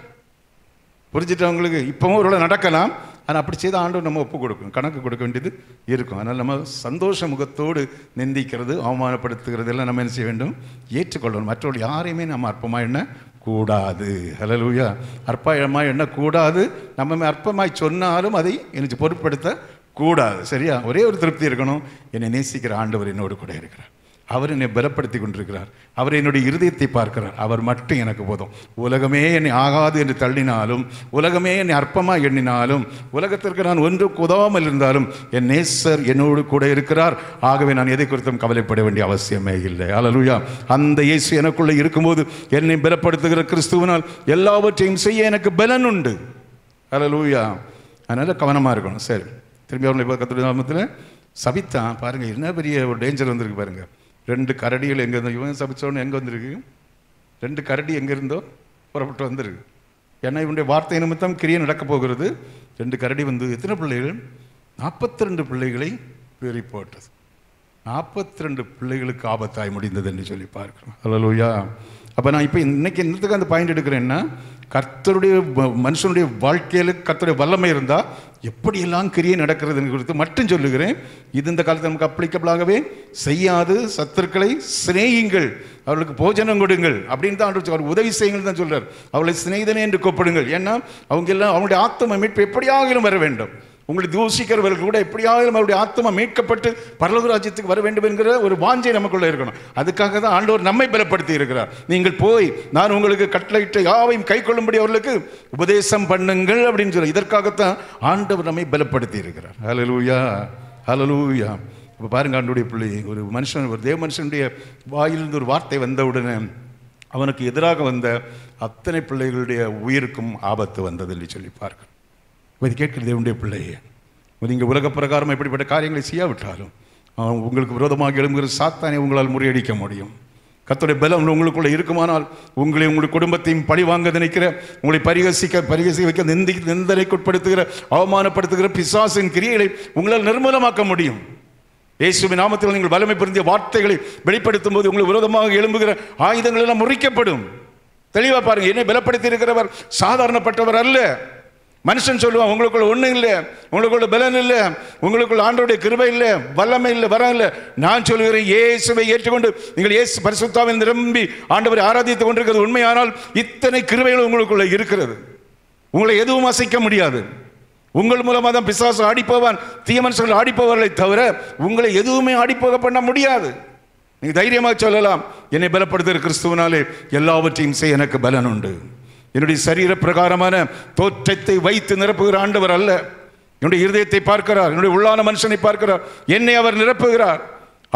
[SPEAKER 1] புரிஞ்சுட்டு அவங்களுக்கு இப்போவும் ஒரு நடக்கலாம் ஆனால் அப்படி செய்த ஆண்டு நம்ம ஒப்பு கொடுக்கணும் கணக்கு கொடுக்க வேண்டியது இருக்கும் அதனால் நம்ம சந்தோஷ முகத்தோடு நிந்திக்கிறது அவமானப்படுத்துகிறது எல்லாம் நம்ம என்ன செய்ய வேண்டும் ஏற்றுக்கொள்ளணும் மற்றவர்கள் யாரையுமே நம்ம அற்பமாக என்ன கூடாது ஹலலூயா அற்பமாக என்ன கூடாது நம்ம அற்பமாய் சொன்னாலும் அதை எனக்கு பொருட்படுத்த கூடாது சரியா ஒரே ஒரு திருப்தி இருக்கணும் என்னை நேசிக்கிற ஆண்டவர் என்னோடு கூட இருக்கிறார் அவர் என்னை பலப்படுத்தி கொண்டிருக்கிறார் அவர் என்னுடைய இருதயத்தை பார்க்கிறார் அவர் மட்டும் எனக்கு போதும் உலகமே என்னை ஆகாது என்று தள்ளினாலும் உலகமே என்னை அற்பமாக எண்ணினாலும் உலகத்திற்கு நான் ஒன்று உதவாமல் இருந்தாலும் என் நேசர் என்னோடு கூட இருக்கிறார் ஆகவே நான் எதை குறித்தும் கவலைப்பட வேண்டிய அவசியமே இல்லை அலலுயா அந்த இயேசு எனக்குள்ளே இருக்கும்போது என்னை பலப்படுத்துகிற கிறிஸ்துவனால் எல்லாவற்றையும் செய்ய எனக்கு பலன் உண்டு அலலுயா அதனால் கவனமாக இருக்கணும் சரி திரும்பி அவர்களை கத்துடைய சபித்தான் பாருங்கள் என்ன பெரிய ஒரு டேஞ்சர் வந்திருக்கு பாருங்கள் ரெண்டு கரடிகள் எங்கே இருந்தோம் இவன் சபிச்சோன்னு எங்கே வந்திருக்கு ரெண்டு கரடி எங்கே இருந்தோ புறப்பட்டு வந்திருக்கு ஏன்னா இவனுடைய வார்த்தை நிமித்தம் கிரியை நடக்கப் போகிறது ரெண்டு கரடி வந்து எத்தனை பிள்ளைகள் நாற்பத்தி ரெண்டு பிள்ளைகளை பேரி போட்டது நாற்பத்தி ரெண்டு பிள்ளைகளுக்கு ஆபத்தாய் முடிந்தது என்று சொல்லி பார்க்கணும் ஹலோ லூயா அப்போ நான் இப்போ இன்னைக்கு என்னத்துக்கு அந்த பாயிண்ட் எடுக்கிறேன்னா கர்த்தருடைய மனுஷனுடைய வாழ்க்கையில் கர்த்தருடைய வல்லமை இருந்தால் எப்படியெல்லாம் கிரியை நடக்கிறது குறித்து மட்டும் சொல்லுகிறேன் இது இந்த காலத்தில் நமக்கு அப்ளிக்கபிளாகவே செய்யாது சத்துருக்களை சிநேகிங்கள் அவர்களுக்கு போஜனம் கொடுங்கள் அப்படின்னு தான் அவர் உதவி செய்யுங்கள் தான் சொல்கிறார் அவளை சிநேகிதனே என்று கூப்பிடுங்கள் ஏன்னா அவங்க எல்லாம் அவங்களுடைய ஆத்ம மீட்பு எப்படியாகிலும் வர வேண்டும் உங்களை தூசிக்கிறவர்கள் கூட எப்படியாவது அவருடைய ஆத்மா மீட்கப்பட்டு பரலோக ராஜ்யத்துக்கு வர வேண்டும் என்கிற ஒரு வாஞ்சை நமக்குள்ளே இருக்கணும் அதுக்காக தான் ஆண்டவர் நம்மை பலப்படுத்தி இருக்கிறார் நீங்கள் போய் நான் உங்களுக்கு கட்டளையிட்ட யாவையும் கை கொள்ளும்படி அவர்களுக்கு உபதேசம் பண்ணுங்கள் அப்படின்னு சொல்லி இதற்காகத்தான் ஆண்டவர் நம்மை பலப்படுத்தி இருக்கிறார் ஹலலூயா ஹலலூயா இப்போ பாருங்க ஆண்டுடைய பிள்ளை ஒரு மனுஷன் ஒரு தேவ மனுஷனுடைய வாயிலிருந்து ஒரு வார்த்தை வந்தவுடனே அவனுக்கு எதிராக வந்த அத்தனை பிள்ளைகளுடைய உயிருக்கும் ஆபத்து வந்ததில்லை சொல்லி பார்க்கணும் இது கேட்கிற தேவனுடைய பிள்ளையே நீங்கள் உலக பிரகாரம் எப்படிப்பட்ட காரியங்களை செய்யாவிட்டாலும் உங்களுக்கு விரோதமாக எழும்புகிற சாத்தானே உங்களால் முறியடிக்க முடியும் கத்துடைய பலம் உங்களுக்குள்ளே இருக்குமானால் உங்களை உங்களுடைய குடும்பத்தையும் பழி வாங்க நினைக்கிற உங்களை பரிகசிக்க பரிகசிக்க வைக்க நிந்தி நிந்தனைக்குட்படுத்துகிற அவமானப்படுத்துகிற பிசாசின் கிரியைகளை உங்களால் நிர்மூலமாக்க முடியும் இயேசுவின் நாமத்தில் நீங்கள் வலிமை பொருந்திய வார்த்தைகளை வெளிப்படுத்தும் போது உங்களுக்கு விரோதமாக எழும்புகிற ஆயுதங்கள் எல்லாம் முறிக்கப்படும் தெளிவாக பாருங்கள் என்னை பலப்படுத்தி இருக்கிறவர் சாதாரணப்பட்டவர் அல்ல மனுஷன் சொல்லுவான் உங்களுக்குள்ள ஒன்றும் இல்லை உங்களுக்குள்ள பலன் இல்லை உங்களுக்குள்ள ஆண்டோடைய கிருபை இல்லை வல்லமை இல்லை வரம் இல்லை நான் சொல்லுகிறேன் இயேசுவை ஏற்றுக்கொண்டு நீங்கள் இயேசு பரிசுத்தாவை நிரம்பி ஆண்டவரை ஆராதித்துக் கொண்டிருக்கிறது உண்மையானால் இத்தனை கிருபைகள் உங்களுக்குள்ள இருக்கிறது உங்களை எதுவும் அசைக்க முடியாது உங்கள் மூலமாக தான் பிசாசு ஆடிப்போவான் தீய மனுஷர்கள் ஆடிப்பவர்களை தவிர உங்களை எதுவுமே ஆடிப்போக பண்ண முடியாது நீங்கள் தைரியமாக சொல்லலாம் என்னை பலப்படுத்துகிற கிறிஸ்துவனாலே எல்லாவற்றையும் செய்ய எனக்கு பலன் உண்டு என்னுடைய சரீர பிரகாரமான தோற்றத்தை வைத்து நிரப்புகிற ஆண்டவர் அல்ல என்னுடைய இருதயத்தை பார்க்கிறார் என்னுடைய உள்ளான மனுஷனை பார்க்கிறார் என்னை அவர் நிரப்புகிறார்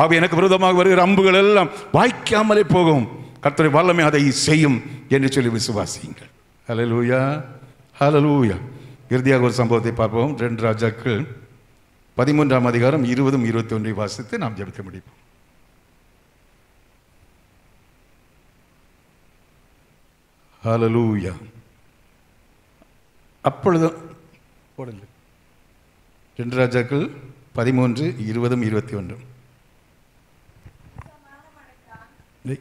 [SPEAKER 1] அவ எனக்கு விரோதமாக வருகிற அம்புகள் எல்லாம் வாய்க்காமலே போகும் கர்த்தரை வல்லமை அதை செய்யும் என்று சொல்லி விசுவாசியுங்கள் ஹலலூயா ஹலலூயா இறுதியாக ஒரு சம்பவத்தை பார்ப்போம் ரெண்டு ராஜாக்கள் பதிமூன்றாம் அதிகாரம் இருபதும் இருபத்தி ஒன்றை வாசித்து நாம் ஜெபிக்க முடியும் ஹலலூயா அப்பொழுது போடல ரெண்டு ராஜாக்கள் பதிமூன்று இருபதும் இருபத்தி ஒன்றும்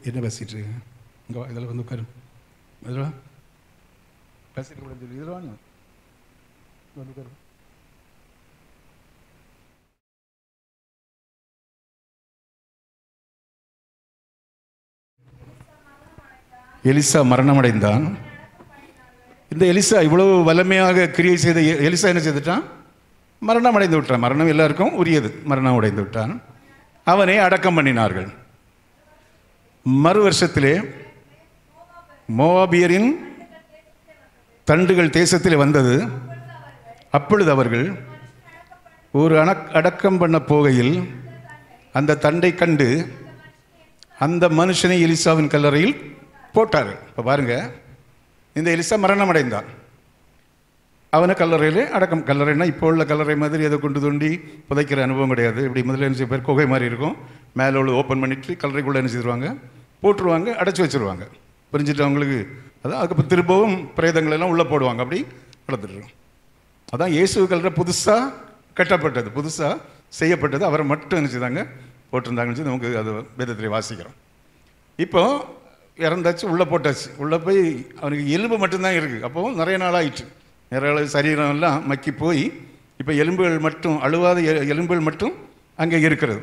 [SPEAKER 1] என்ன பேசிகிட்டு இருக்கீங்க இங்கே இதில் வந்து உட்காரு இதில் பேசிட்டு கூட சொல்லி இதில் வாங்க வந்து உட்காரு எலிசா மரணமடைந்தான் இந்த எலிசா இவ்வளவு வலிமையாக கிரியை செய்த எலிசா என்ன செய்துட்டான் மரணம் அடைந்து விட்டான் மரணம் எல்லாருக்கும் உரியது மரணம் அடைந்து விட்டான் அவனை அடக்கம் பண்ணினார்கள் மறு வருஷத்திலே மோவாபியரின் தண்டுகள் தேசத்தில் வந்தது அப்பொழுது அவர்கள் ஒரு அணக் அடக்கம் பண்ண போகையில் அந்த தண்டை கண்டு அந்த மனுஷனை எலிசாவின் கல்லறையில் போட்டார் இப்போ பாருங்கள் இந்த எலிசா மரணம் அடைந்தான் அவனை கல்லறையில் அடக்கம் கல்லறைனா இப்போ உள்ள கல்லறை மாதிரி எதை கொண்டு தோண்டி புதைக்கிற அனுபவம் கிடையாது இப்படி முதல்ல என்ன பேர் குகை மாதிரி இருக்கும் மேலே உள்ள ஓப்பன் பண்ணிட்டு கல்லறைக்குள்ளே என்ன செய்வாங்க போட்டுருவாங்க அடைச்சி வச்சுருவாங்க புரிஞ்சுட்டு அவங்களுக்கு அதான் அதுக்கப்புறம் திரும்பவும் பிரேதங்களெல்லாம் உள்ளே போடுவாங்க அப்படி வளர்த்துட்டுருக்கோம் அதான் இயேசு கல்லறை புதுசாக கட்டப்பட்டது புதுசாக செய்யப்பட்டது அவரை மட்டும் என்ன செய்தாங்க போட்டிருந்தாங்கன்னு சொல்லி நமக்கு அது வேதத்தில் வாசிக்கிறோம் இப்போது இறந்தாச்சு உள்ளே போட்டாச்சு உள்ளே போய் அவனுக்கு எலும்பு மட்டும்தான் இருக்குது அப்போவும் நிறைய நாள் ஆயிடுச்சு நிறைய சரீரம் எல்லாம் மக்கி போய் இப்போ எலும்புகள் மட்டும் அழுவாத எலும்புகள் மட்டும் அங்கே இருக்கிறது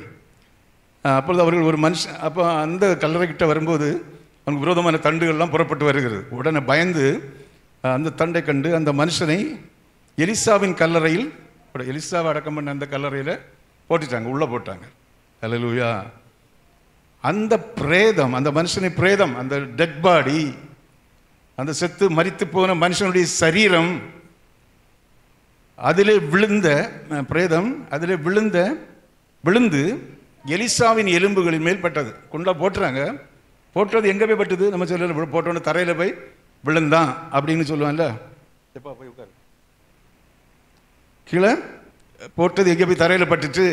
[SPEAKER 1] அப்பொழுது அவர்கள் ஒரு மனுஷன் அப்போ அந்த கல்லறைக்கிட்ட வரும்போது அவனுக்கு விரோதமான தண்டுகள்லாம் புறப்பட்டு வருகிறது உடனே பயந்து அந்த தண்டை கண்டு அந்த மனுஷனை எலிசாவின் கல்லறையில் எலிசாவை அடக்கம் பண்ண அந்த கல்லறையில் போட்டுட்டாங்க உள்ளே போட்டாங்க அலலூயா அந்த பிரேதம் அந்த மனுஷனின் பிரேதம் அந்த டெட் பாடி அந்த செத்து மறித்து போன மனுஷனுடைய சரீரம் அதிலே விழுந்த பிரேதம் அதிலே விழுந்த விழுந்து எலிசாவின் எலும்புகளின் மேல் பட்டது குண்டா போட்டுறாங்க போட்டது எங்கே போய் பட்டது நம்ம சொல்ல போட்டோன்னு தரையில் போய் விழுந்தான் அப்படின்னு சொல்லுவான்ல எப்பா போய் உட்காரு கீழே போட்டது எங்கே போய் தரையில் பட்டுட்டு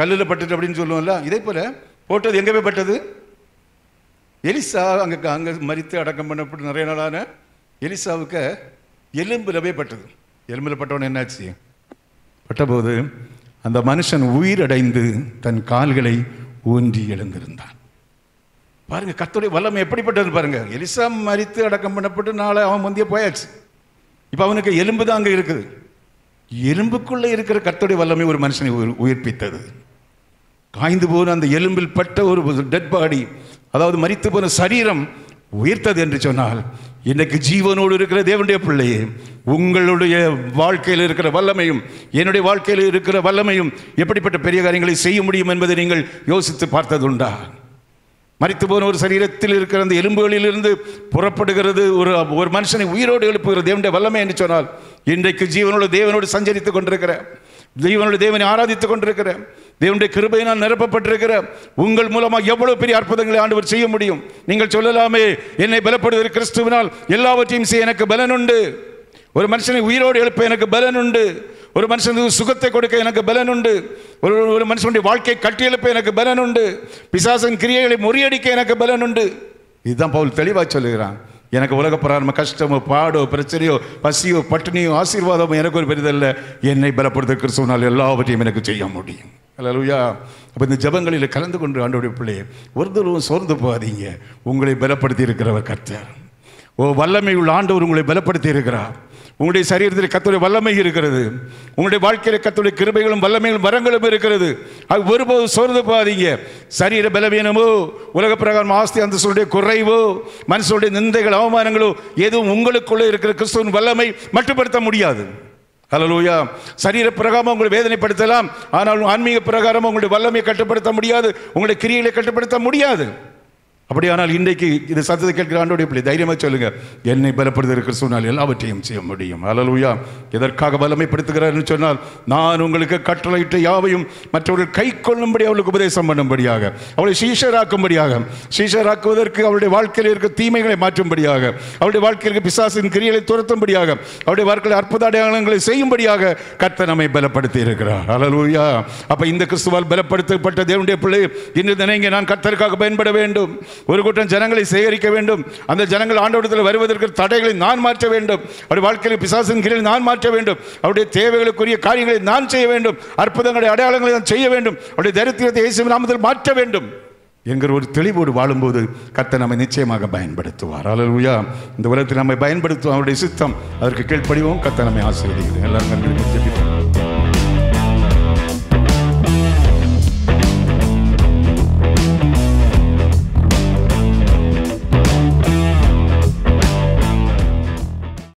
[SPEAKER 1] கல்லில் பட்டுட்டு அப்படின்னு சொல்லுவோம்ல இதே போல் போட்டது எங்கே போய் பட்டது எலிசா அங்கே அங்கே மறித்து அடக்கம் பண்ணப்பட்டு நிறைய நாளான எலிசாவுக்கு எலும்பில் போய் பட்டது எலும்பில் பட்டவன என்னாச்சு பட்டபோது அந்த மனுஷன் உயிரடைந்து தன் கால்களை ஊன்றி எழுந்திருந்தான் பாருங்க கத்தோடைய வல்லம் எப்படிப்பட்டது பாருங்க எலிசா மறித்து அடக்கம் பண்ணப்பட்டு நாளை அவன் முந்தைய போயாச்சு இப்போ அவனுக்கு எலும்பு தான் அங்கே இருக்குது எலும்புக்குள்ளே இருக்கிற கத்தோடைய வல்லமை ஒரு மனுஷனை உயிர்ப்பித்தது காய்ந்து போன அந்த எலும்பில் பட்ட ஒரு டெட் பாடி அதாவது மறித்து போன சரீரம் உயிர்த்தது என்று சொன்னால் இன்றைக்கு ஜீவனோடு இருக்கிற தேவனுடைய பிள்ளையே உங்களுடைய வாழ்க்கையில் இருக்கிற வல்லமையும் என்னுடைய வாழ்க்கையில் இருக்கிற வல்லமையும் எப்படிப்பட்ட பெரிய காரியங்களை செய்ய முடியும் என்பதை நீங்கள் யோசித்து பார்த்ததுண்டா மறித்து போன ஒரு சரீரத்தில் இருக்கிற அந்த எலும்புகளிலிருந்து புறப்படுகிறது ஒரு ஒரு மனுஷனை உயிரோடு எழுப்புகிற தேவனுடைய வல்லமை என்று சொன்னால் இன்றைக்கு ஜீவனோடு தேவனோடு சஞ்சரித்து கொண்டிருக்கிற தெய்வனுடைய தேவனை ஆராதித்து கொண்டிருக்கிறேன் தேவனுடைய கிருபையினால் நிரப்பப்பட்டிருக்கிற உங்கள் மூலமாக எவ்வளவு பெரிய அற்புதங்களை ஆண்டவர் செய்ய முடியும் நீங்கள் சொல்லலாமே என்னை பலப்படுவது கிறிஸ்துவினால் எல்லாவற்றையும் செய்ய எனக்கு பலன் உண்டு ஒரு மனுஷனை உயிரோடு எழுப்ப எனக்கு பலன் உண்டு ஒரு மனுஷனுக்கு சுகத்தை கொடுக்க எனக்கு பலன் உண்டு ஒரு ஒரு மனுஷனுடைய வாழ்க்கையை எழுப்ப எனக்கு பலன் உண்டு பிசாசன் கிரியைகளை முறியடிக்க எனக்கு பலன் உண்டு இதுதான் பவுல் தெளிவாக சொல்லுகிறான் எனக்கு உலக பிராரம்ப கஷ்டமோ பாடோ பிரச்சனையோ பசியோ பட்டினியோ ஆசீர்வாதமோ எனக்கு ஒரு பெரிதல்ல என்னை பலப்படுத்த கிறிஸ்துவனால் எல்லாவற்றையும் எனக்கு செய்ய முடியும் அல்லா அப்போ இந்த ஜபங்களில் கலந்து கொண்டு ஆண்டோடைய பிள்ளையே ஒரு தூரம் சோர்ந்து போகாதீங்க உங்களை பலப்படுத்தி இருக்கிறவர் கர்த்தர் ஓ வல்லமை உள்ள ஆண்டவர் உங்களை பலப்படுத்தி இருக்கிறார் உங்களுடைய சரீரத்தில் கத்துடைய வல்லமை இருக்கிறது உங்களுடைய வாழ்க்கையில் கத்துடைய கிருபைகளும் வல்லமைகளும் வரங்களும் இருக்கிறது அது ஒருபோது சோர்ந்து போகாதீங்க சரீர பலவீனமோ உலக பிரகாரம் ஆஸ்தி அந்தஸ்துடைய குறைவோ மனசனுடைய நிந்தைகள் அவமானங்களோ எதுவும் உங்களுக்குள்ளே இருக்கிற கிறிஸ்துவின் வல்லமை மட்டுப்படுத்த முடியாது ஹலலூயா சரீர பிரகாரம் உங்களை வேதனைப்படுத்தலாம் ஆனாலும் ஆன்மீக பிரகாரம் உங்களுடைய வல்லமையை கட்டுப்படுத்த முடியாது உங்களுடைய கிரியைகளை கட்டுப்படுத்த முடியாது அப்படியானால் இன்றைக்கு இது சத்தத்தை கேட்கிற ஆண்டோடைய பிள்ளை தைரியமாக சொல்லுங்க என்னை பலப்படுத்துகிற சூழ்நிலை எல்லாவற்றையும் செய்ய முடியும் அலலுயா எதற்காக பலமைப்படுத்துகிறார்னு சொன்னால் நான் உங்களுக்கு கட்டளையிட்ட யாவையும் மற்றவர்கள் கை கொள்ளும்படி அவளுக்கு உபதேசம் பண்ணும்படியாக அவளை சீஷராக்கும்படியாக சீஷராக்குவதற்கு அவளுடைய வாழ்க்கையில் இருக்க தீமைகளை மாற்றும்படியாக அவளுடைய வாழ்க்கையில் பிசாசின் கிரியலை துரத்தும்படியாக அவருடைய வாழ்க்கையில் அற்புத அடையாளங்களை செய்யும்படியாக கத்த நம்மை பலப்படுத்தி இருக்கிறார் அலலுயா அப்போ இந்த கிறிஸ்துவால் பலப்படுத்தப்பட்ட தேவனுடைய பிள்ளை இன்று தினைங்க நான் கர்த்தருக்காக பயன்பட வேண்டும் ஒரு கூட்டம் ஜனங்களை சேகரிக்க வேண்டும் அந்த ஜனங்கள் ஆண்டவரத்தில் வருவதற்கு தடைகளை நான் மாற்ற வேண்டும் அவருடைய வாழ்க்கையில் பிசாசின் கீழே நான் மாற்ற வேண்டும் அவருடைய தேவைகளுக்குரிய காரியங்களை நான் செய்ய வேண்டும் அற்புதங்களை அடையாளங்களை நான் செய்ய வேண்டும் அவருடைய தரித்திரத்தை இயேசு நாமத்தில் மாற்ற வேண்டும் என்கிற ஒரு தெளிவோடு வாழும்போது கத்தை நம்மை நிச்சயமாக பயன்படுத்துவார் அலலுயா இந்த உலகத்தில் நம்மை பயன்படுத்துவோம் அவருடைய சித்தம் அதற்கு கீழ்ப்படிவோம் கத்தை நம்மை ஆசிரியர் எல்லாரும்